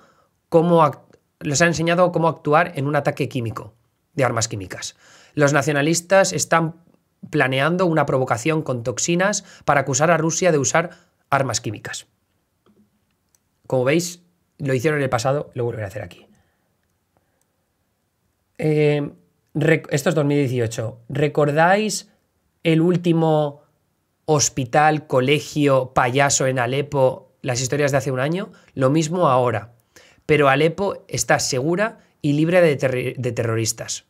les han enseñado cómo actuar en un ataque químico de armas químicas. Los nacionalistas están planeando una provocación con toxinas para acusar a Rusia de usar armas químicas. Como veis, lo hicieron en el pasado, lo volveré a hacer aquí. Eh, esto es 2018. ¿Recordáis el último hospital, colegio, payaso en Alepo, las historias de hace un año? Lo mismo ahora. Pero Alepo está segura y libre de, terroristas.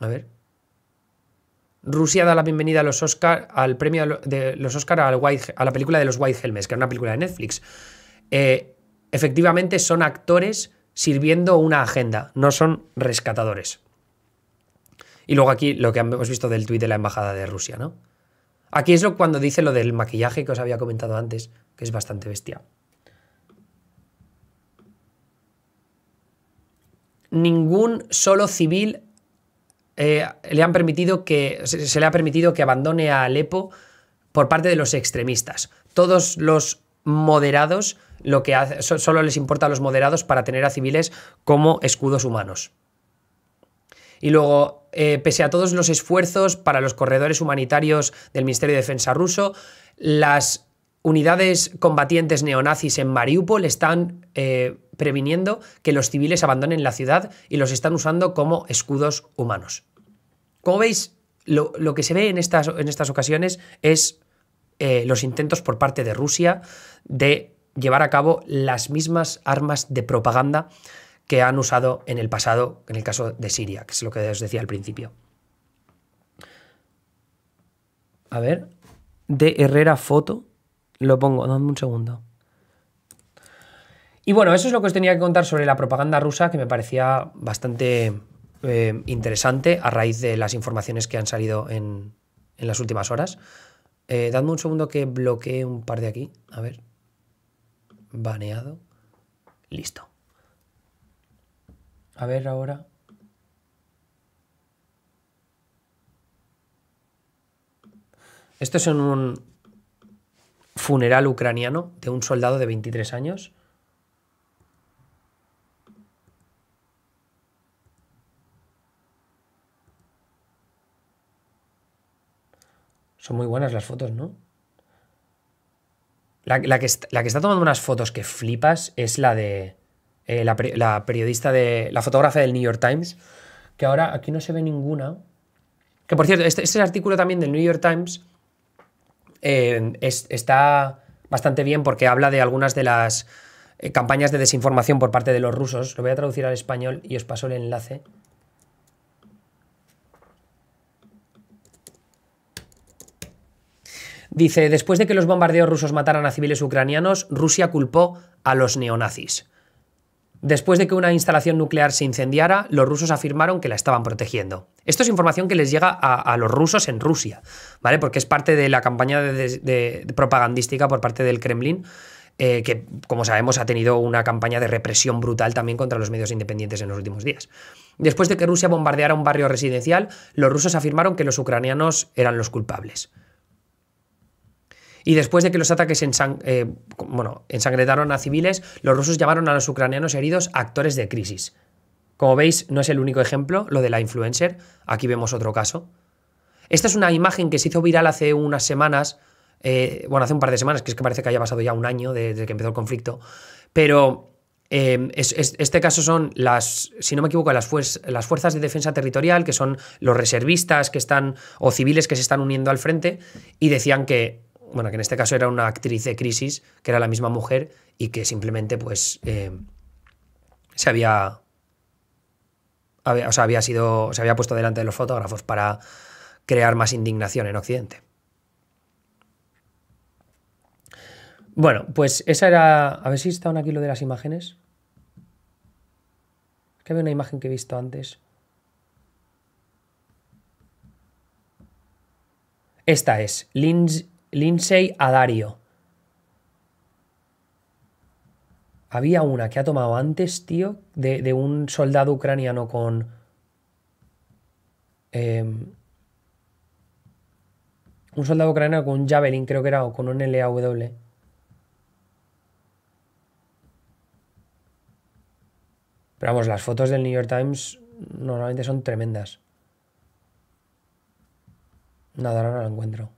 A ver. Rusia da la bienvenida a los Oscar, al premio de los Oscar a la película de los White Helmets, que era una película de Netflix. Eh, efectivamente son actores sirviendo una agenda, no son rescatadores. Y luego aquí lo que hemos visto del tuit de la Embajada de Rusia, ¿no? Aquí es lo, cuando dice lo del maquillaje que os había comentado antes, que es bastante bestia. Ningún solo civil eh, le han permitido que, se, se le ha permitido que abandone a Alepo por parte de los extremistas. Todos los moderados lo que hace, solo les importa a los moderados para tener a civiles como escudos humanos. Y luego, eh, pese a todos los esfuerzos para los corredores humanitarios del Ministerio de Defensa ruso, las unidades combatientes neonazis en Mariupol están eh, previniendo que los civiles abandonen la ciudad y los están usando como escudos humanos. Como veis, lo, que se ve en estas, en estas ocasiones es eh, los intentos por parte de Rusia de llevar a cabo las mismas armas de propaganda que han usado en el pasado, en el caso de Siria, que es lo que os decía al principio. A ver, de Herrera Foto, lo pongo, dame un segundo. Y bueno, eso es lo que os tenía que contar sobre la propaganda rusa, que me parecía bastante eh, interesante a raíz de las informaciones que han salido en, las últimas horas. Eh, dadme un segundo que bloquee un par de aquí. A ver baneado, listo. A ver ahora. Esto es en un funeral ucraniano de un soldado de 23 años. Son muy buenas las fotos, ¿no? La, que, está tomando unas fotos que flipas es la de eh, la, periodista de. la fotógrafa del New York Times, que ahora aquí no se ve ninguna. Que por cierto, este, este artículo también del New York Times eh, está bastante bien porque habla de algunas de las eh, campañas de desinformación por parte de los rusos. Lo voy a traducir al español y os paso el enlace. Dice, después de que los bombardeos rusos mataran a civiles ucranianos, Rusia culpó a los neonazis. Después de que una instalación nuclear se incendiara, los rusos afirmaron que la estaban protegiendo. Esto es información que les llega a, los rusos en Rusia, ¿vale? Porque es parte de la campaña de, propagandística por parte del Kremlin, eh, que, como sabemos, ha tenido una campaña de represión brutal también contra los medios independientes en los últimos días. Después de que Rusia bombardeara un barrio residencial, los rusos afirmaron que los ucranianos eran los culpables. Y después de que los ataques en eh, bueno, ensangrentaron a civiles, los rusos llamaron a los ucranianos heridos actores de crisis. Como veis, no es el único ejemplo, lo de la influencer. Aquí vemos otro caso. Esta es una imagen que se hizo viral hace unas semanas, eh, bueno, hace un par de semanas, que es que parece que haya pasado ya un año desde que empezó el conflicto, pero em, este caso son las, si no me equivoco, las, las, fuerzas de defensa territorial, que son los reservistas que están, o civiles que se están uniendo al frente, y decían que bueno, que en este caso era una actriz de crisis, que era la misma mujer y que simplemente pues eh, se había, o sea, había sido, se había puesto delante de los fotógrafos para crear más indignación en Occidente. Bueno, pues esa era. A ver si estaban aquí lo de las imágenes. Es que había una imagen que he visto antes. Esta es Lynch Lindsay Adario Había una que ha tomado antes, tío, de, un soldado ucraniano con... Em, un soldado ucraniano con un Javelin, creo que era, o con un LAW. Pero vamos, las fotos del New York Times normalmente son tremendas. Nada, ahora no la encuentro.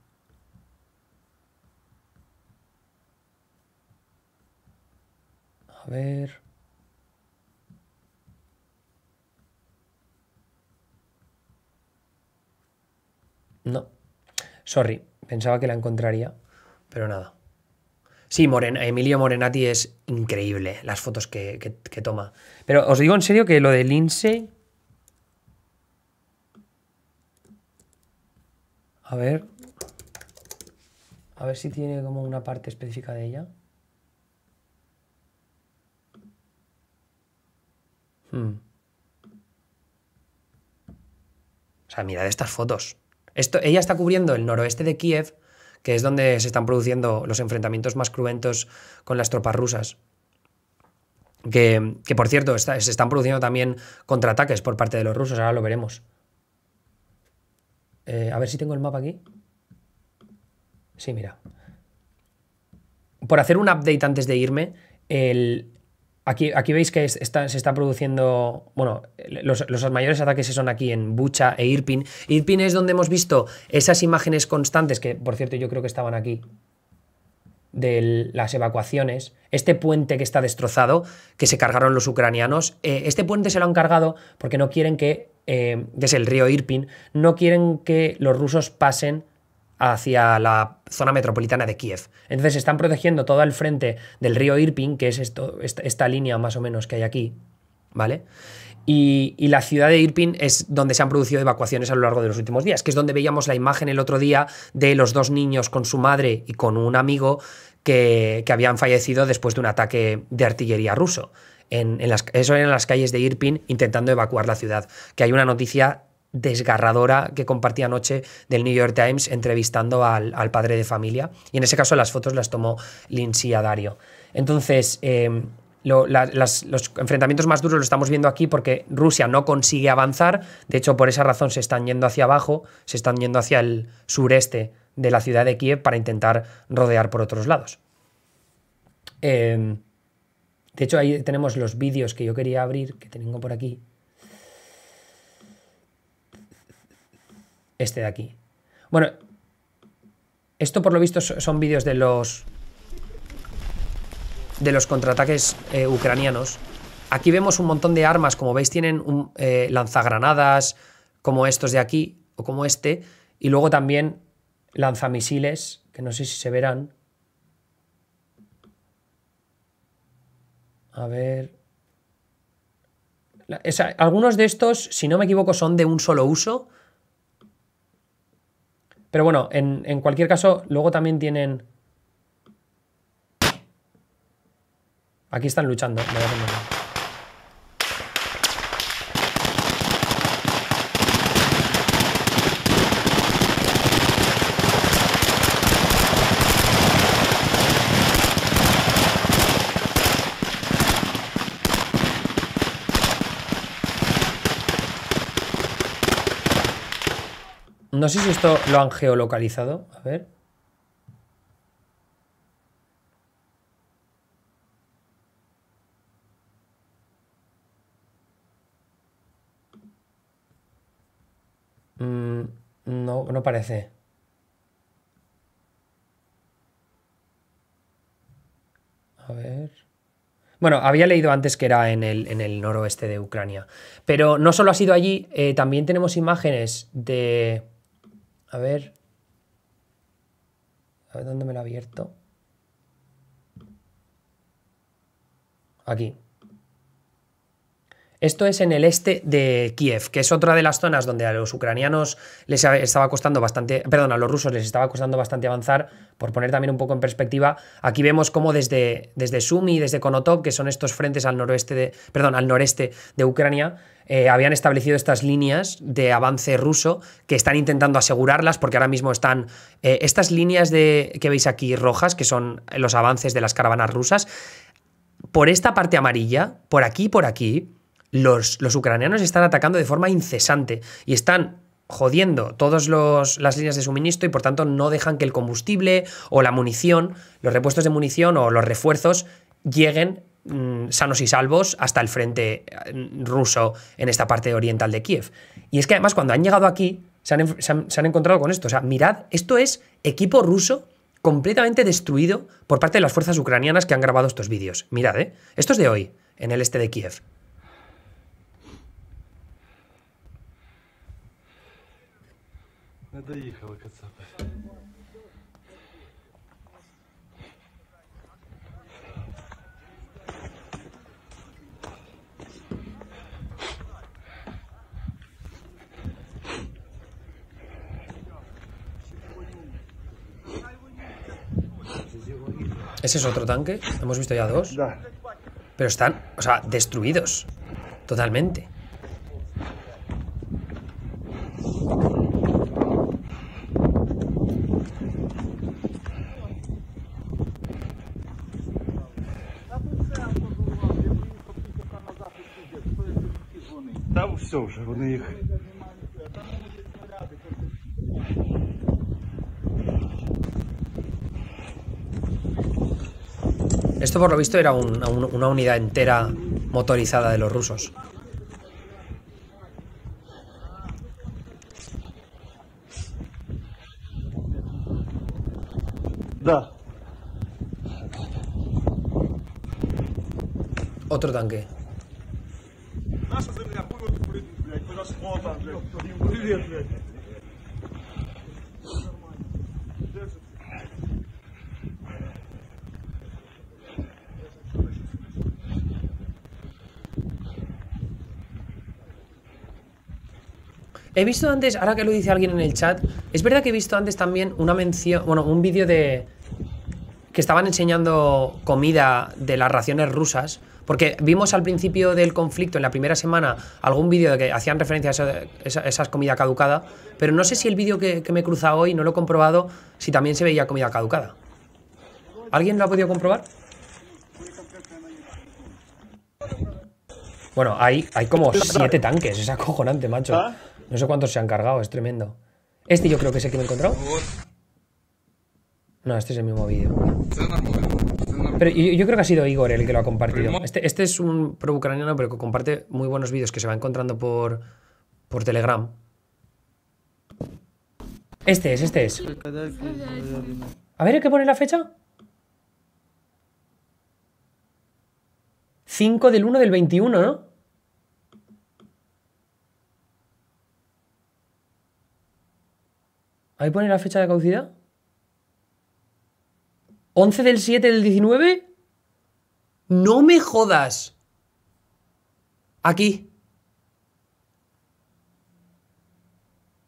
A ver. No. Sorry, pensaba que la encontraría, pero nada. Sí, Emilio Morenati es increíble las fotos que, que, toma. Pero os digo en serio que lo de Lindsay. A ver. A ver si tiene como una parte específica de ella. Mm. O sea, mirad estas fotos. Esto, ella está cubriendo el noroeste de Kiev, que es donde se están produciendo los enfrentamientos más cruentos con las tropas rusas. Que, por cierto, se están produciendo también contraataques por parte de los rusos, ahora lo veremos. Eh, a ver si tengo el mapa aquí. Sí, mira. Por hacer un update antes de irme, el, Aquí, veis que se están produciendo, bueno, los, mayores ataques son aquí en Bucha e Irpin. Irpin es donde hemos visto esas imágenes constantes, que por cierto yo creo que estaban aquí, de las evacuaciones, este puente que está destrozado, que se cargaron los ucranianos, eh, este puente se lo han cargado porque no quieren eh, que, es el río Irpin, no quieren que los rusos pasen hacia la zona metropolitana de Kiev. Entonces están protegiendo todo el frente del río Irpin, que es esta, línea más o menos que hay aquí, ¿vale? Y, la ciudad de Irpin es donde se han producido evacuaciones a lo largo de los últimos días, que es donde veíamos la imagen el otro día de los dos niños con su madre y con un amigo que, habían fallecido después de un ataque de artillería ruso. En, eso en las calles de Irpin intentando evacuar la ciudad. Que hay una noticia desgarradora que compartí anoche del New York Times entrevistando al, padre de familia. Y en ese caso las fotos las tomó Lindsay Dario Entonces, em, los enfrentamientos más duros lo estamos viendo aquí porque Rusia no consigue avanzar. De hecho, por esa razón se están yendo hacia abajo, se están yendo hacia el sureste de la ciudad de Kiev para intentar rodear por otros lados. Em, de hecho, ahí tenemos los vídeos que yo quería abrir, que tengo por aquí. este de aquí. Bueno, esto por lo visto son vídeos de los... De los contraataques eh, ucranianos. Aquí vemos un montón de armas, como veis tienen eh, lanzagranadas, como estos de aquí, o como este, y luego también lanzamisiles, que no sé si se verán. A ver... algunos de estos, si no me equivoco, son de un solo uso, pero bueno, en, cualquier caso, luego también tienen... Aquí están luchando. Me No sé si esto lo han geolocalizado. A ver. Mm, no, no parece. A ver. Bueno, había leído antes que era en el, en el noroeste de Ucrania. Pero no solo ha sido allí, eh, también tenemos imágenes de a ver. A ver dónde me lo ha abierto. Aquí. Esto es en el este de Kiev, que es otra de las zonas donde a los ucranianos les estaba costando bastante, perdón, a los rusos les estaba costando bastante avanzar. Por poner también un poco en perspectiva, aquí vemos cómo desde, desde Sumi, desde Konotov, que son estos frentes al noroeste de, perdón, al noreste de Ucrania, eh, habían establecido estas líneas de avance ruso que están intentando asegurarlas porque ahora mismo están eh, estas líneas de, que veis aquí rojas, que son los avances de las caravanas rusas, por esta parte amarilla, por aquí, y por aquí, los, ucranianos están atacando de forma incesante y están jodiendo todas las líneas de suministro y por tanto no dejan que el combustible o la munición, los repuestos de munición o los refuerzos lleguen mm, sanos y salvos hasta el frente mm, ruso en esta parte oriental de Kiev. Y es que además cuando han llegado aquí se han, encontrado con esto. O sea, mirad, esto es equipo ruso completamente destruido por parte de las fuerzas ucranianas que han grabado estos vídeos. Mirad, ¿eh? Esto es de hoy, en el este de Kiev. ¿Ese es otro tanque? Hemos visto ya dos. Pero están, o sea, destruidos. Totalmente. Esto por lo visto era una unidad entera motorizada de los rusos. Otro tanque. visto antes, ahora que lo dice alguien en el chat, es verdad que he visto antes también una mención, bueno, un vídeo de que estaban enseñando comida de las raciones rusas, porque vimos al principio del conflicto, en la primera semana, algún vídeo de que hacían referencia a esas comida caducada, pero no sé si el vídeo que, me he cruzado hoy, no lo he comprobado, si también se veía comida caducada. ¿Alguien lo ha podido comprobar? Bueno, hay, hay como siete tanques, es acojonante, macho. ¿Ah? No sé cuántos se han cargado, es tremendo. Este yo creo que es el que me he encontrado. No, este es el mismo vídeo. Pero yo, creo que ha sido Igor el que lo ha compartido. Este, este, es un pro ucraniano, pero que comparte muy buenos vídeos que se va encontrando por, por Telegram. Este es, este es. A ver, ¿qué pone la fecha? 5 del 1 del 21, ¿no? Ahí pone la fecha de caducidad. 11 del 7 del 19. No me jodas. Aquí.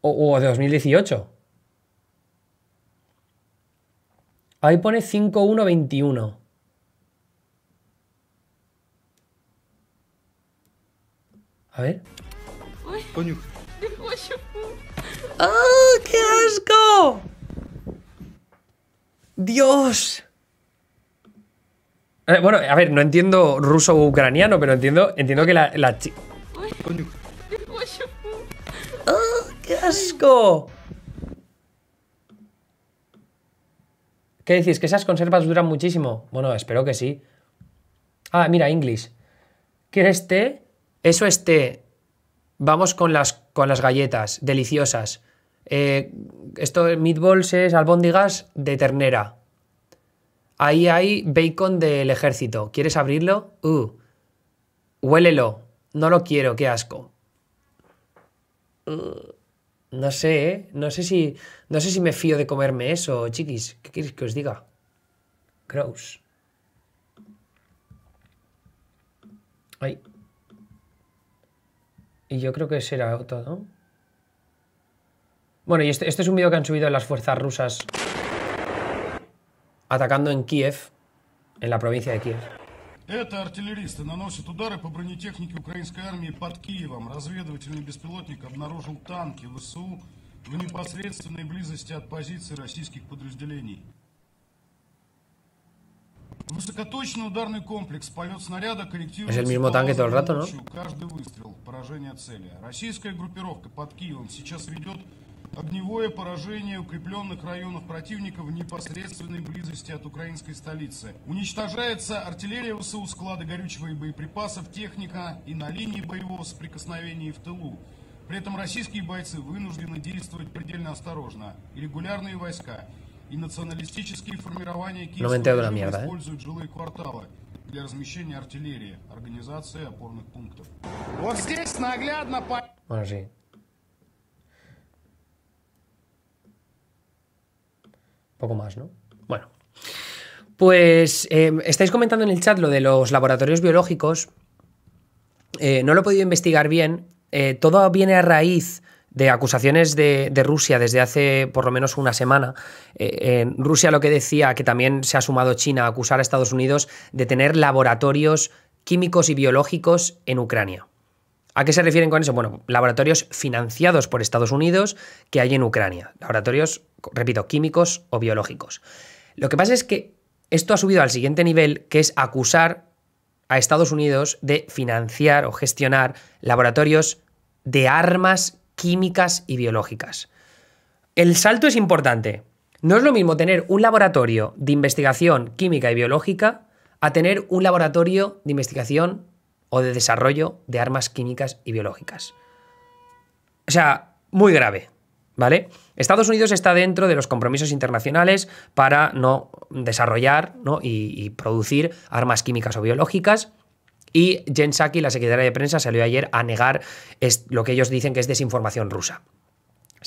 O, o 2018. Ahí pone 5121. A ver. Coño ¡Ah! qué asco! Dios. Eh, bueno, a ver, no entiendo ruso ucraniano, pero entiendo, entiendo que la, la ¡Ah, qué asco! ¿Qué decís? ¿Que esas conservas duran muchísimo? Bueno, espero que sí. Ah, mira, English. ¿Quieres té? Eso es té. Vamos con las, con las galletas, deliciosas. Eh, esto de meatballs es albóndigas de ternera. Ahí hay bacon del ejército. ¿Quieres abrirlo? Uh. Huélelo. No lo quiero, qué asco. Uh. No sé, ¿eh? No sé si. No sé si me fío de comerme eso, chiquis. ¿Qué queréis que os diga? Gross. Ay. Y yo creo que será todo. Bueno, y este, este es un vídeo que han subido las fuerzas rusas atacando en Kiev, en la provincia de Kiev. Это артиллеристы наносят удары по бронетехнике украинской армии под Киевом. Разведывательный беспилотник обнаружил танки ВСУ в непосредственной близости от позиций российских подразделений. Высокоточный ударный комплекс, полет снаряда корректирует. по раду, каждый выстрел, поражение цели. Российская группировка под Киевом сейчас ведет огневое поражение укрепленных районов противника в непосредственной близости от украинской столицы. Уничтожается артиллерия ВСУ, склады горючего и боеприпасов, техника и на линии боевого соприкосновения и в тылу. При этом российские бойцы вынуждены действовать предельно осторожно. И регулярные войска, и националистические формирования ну, Киевского мierda, используют жилые кварталы для размещения артиллерии, организации опорных пунктов. Вот здесь наглядно... По... poco más, ¿no? Bueno. Pues em, estáis comentando en el chat lo de los laboratorios biológicos. Eh, no lo he podido investigar bien. Eh, todo viene a raíz de acusaciones de, Rusia desde hace por lo menos una semana. Eh, en Rusia lo que decía, que también se ha sumado China a acusar a Estados Unidos de tener laboratorios químicos y biológicos en Ucrania. ¿A qué se refieren con eso? Bueno, laboratorios financiados por Estados Unidos que hay en Ucrania. Laboratorios, repito, químicos o biológicos. Lo que pasa es que esto ha subido al siguiente nivel, que es acusar a Estados Unidos de financiar o gestionar laboratorios de armas químicas y biológicas. El salto es importante. No es lo mismo tener un laboratorio de investigación química y biológica a tener un laboratorio de investigación o de desarrollo de armas químicas y biológicas. O sea, muy grave, ¿vale? Estados Unidos está dentro de los compromisos internacionales para no desarrollar ¿no? Y, y, producir armas químicas o biológicas. Y Jen Psaki, la secretaria de prensa, salió ayer a negar lo que ellos dicen que es desinformación rusa.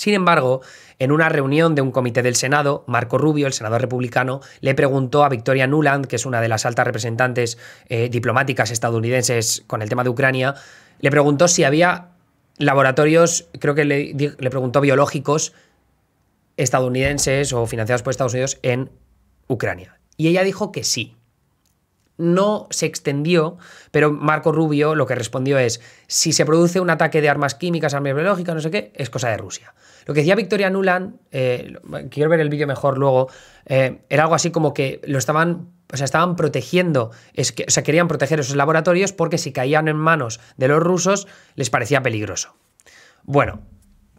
Sin embargo, en una reunión de un comité del Senado, Marco Rubio, el senador republicano, le preguntó a Victoria Nuland, que es una de las altas representantes eh, diplomáticas estadounidenses con el tema de Ucrania, le preguntó si había laboratorios, creo que le, le preguntó biológicos estadounidenses o financiados por Estados Unidos en Ucrania. Y ella dijo que sí. No se extendió, pero Marco Rubio lo que respondió es, si se produce un ataque de armas químicas, armas biológicas, no sé qué, es cosa de Rusia. Lo que decía Victoria Nuland, eh, quiero ver el vídeo mejor luego, eh, era algo así como que lo estaban o sea, estaban protegiendo, es que, o sea, querían proteger esos laboratorios porque si caían en manos de los rusos les parecía peligroso. Bueno,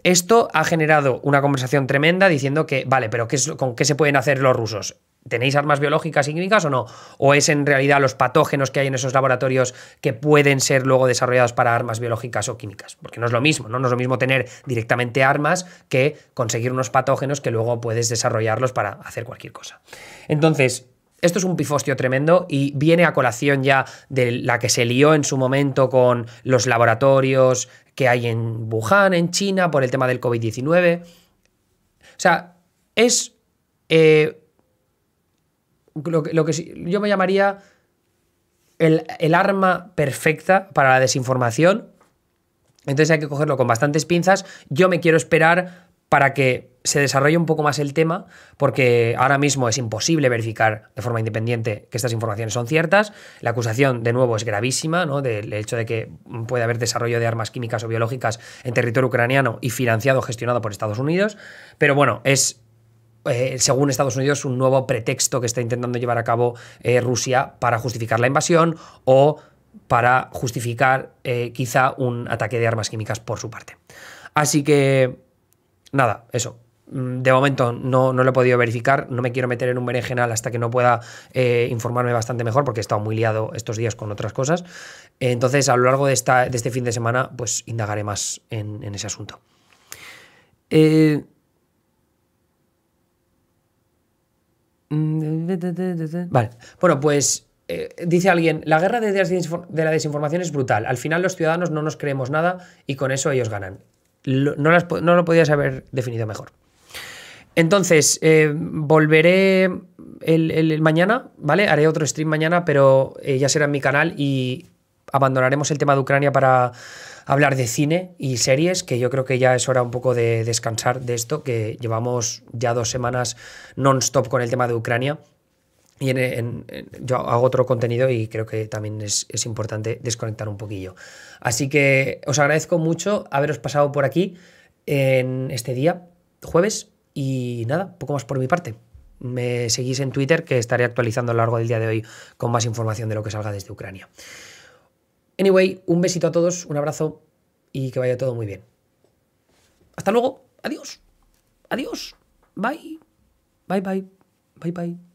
esto ha generado una conversación tremenda diciendo que, vale, pero ¿qué ¿con qué se pueden hacer los rusos? ¿Tenéis armas biológicas y químicas o no? ¿O es en realidad los patógenos que hay en esos laboratorios que pueden ser luego desarrollados para armas biológicas o químicas? Porque no es lo mismo, ¿no? No es lo mismo tener directamente armas que conseguir unos patógenos que luego puedes desarrollarlos para hacer cualquier cosa. Entonces, esto es un pifostio tremendo y viene a colación ya de la que se lió en su momento con los laboratorios que hay en Wuhan, en China, por el tema del COVID-19. O sea, es... Eh, lo, que yo me llamaría el, arma perfecta para la desinformación. Entonces hay que cogerlo con bastantes pinzas. Yo me quiero esperar para que se desarrolle un poco más el tema, porque ahora mismo es imposible verificar de forma independiente que estas informaciones son ciertas. La acusación, de nuevo, es gravísima, ¿no? Del hecho de que puede haber desarrollo de armas químicas o biológicas en territorio ucraniano y financiado o gestionado por Estados Unidos. Pero bueno, es eh, según Estados Unidos, un nuevo pretexto que está intentando llevar a cabo eh, Rusia para justificar la invasión o para justificar eh, quizá un ataque de armas químicas por su parte. Así que, nada, eso. Mm, de momento no, no lo he podido verificar, no me quiero meter en un berenjenal hasta que no pueda informarme bastante mejor porque he estado muy liado estos días con otras cosas. Entonces, a lo largo de, esta, de este fin de semana, pues indagaré más en, en ese asunto. Eh, Vale. Bueno, pues eh, dice alguien, la guerra de, la desinformación es brutal. Al final los ciudadanos no nos creemos nada y con eso ellos ganan. no, lo podías haber definido mejor. Entonces, eh, volveré el, mañana, ¿vale? Haré otro stream mañana, pero eh, ya será en mi canal y abandonaremos el tema de Ucrania para hablar de cine y series, que yo creo que ya es hora un poco de descansar de esto, que llevamos ya dos semanas non-stop con el tema de Ucrania. Y yo hago otro contenido y creo que también es, importante desconectar un poquillo. Así que os agradezco mucho haberos pasado por aquí en este día, jueves, y nada, poco más por mi parte. Me seguís en Twitter que estaré actualizando a lo largo del día de hoy con más información de lo que salga desde Ucrania. Anyway, un besito a todos, un abrazo y que vaya todo muy bien. Hasta luego, adiós, adiós, bye, bye, bye, bye, bye.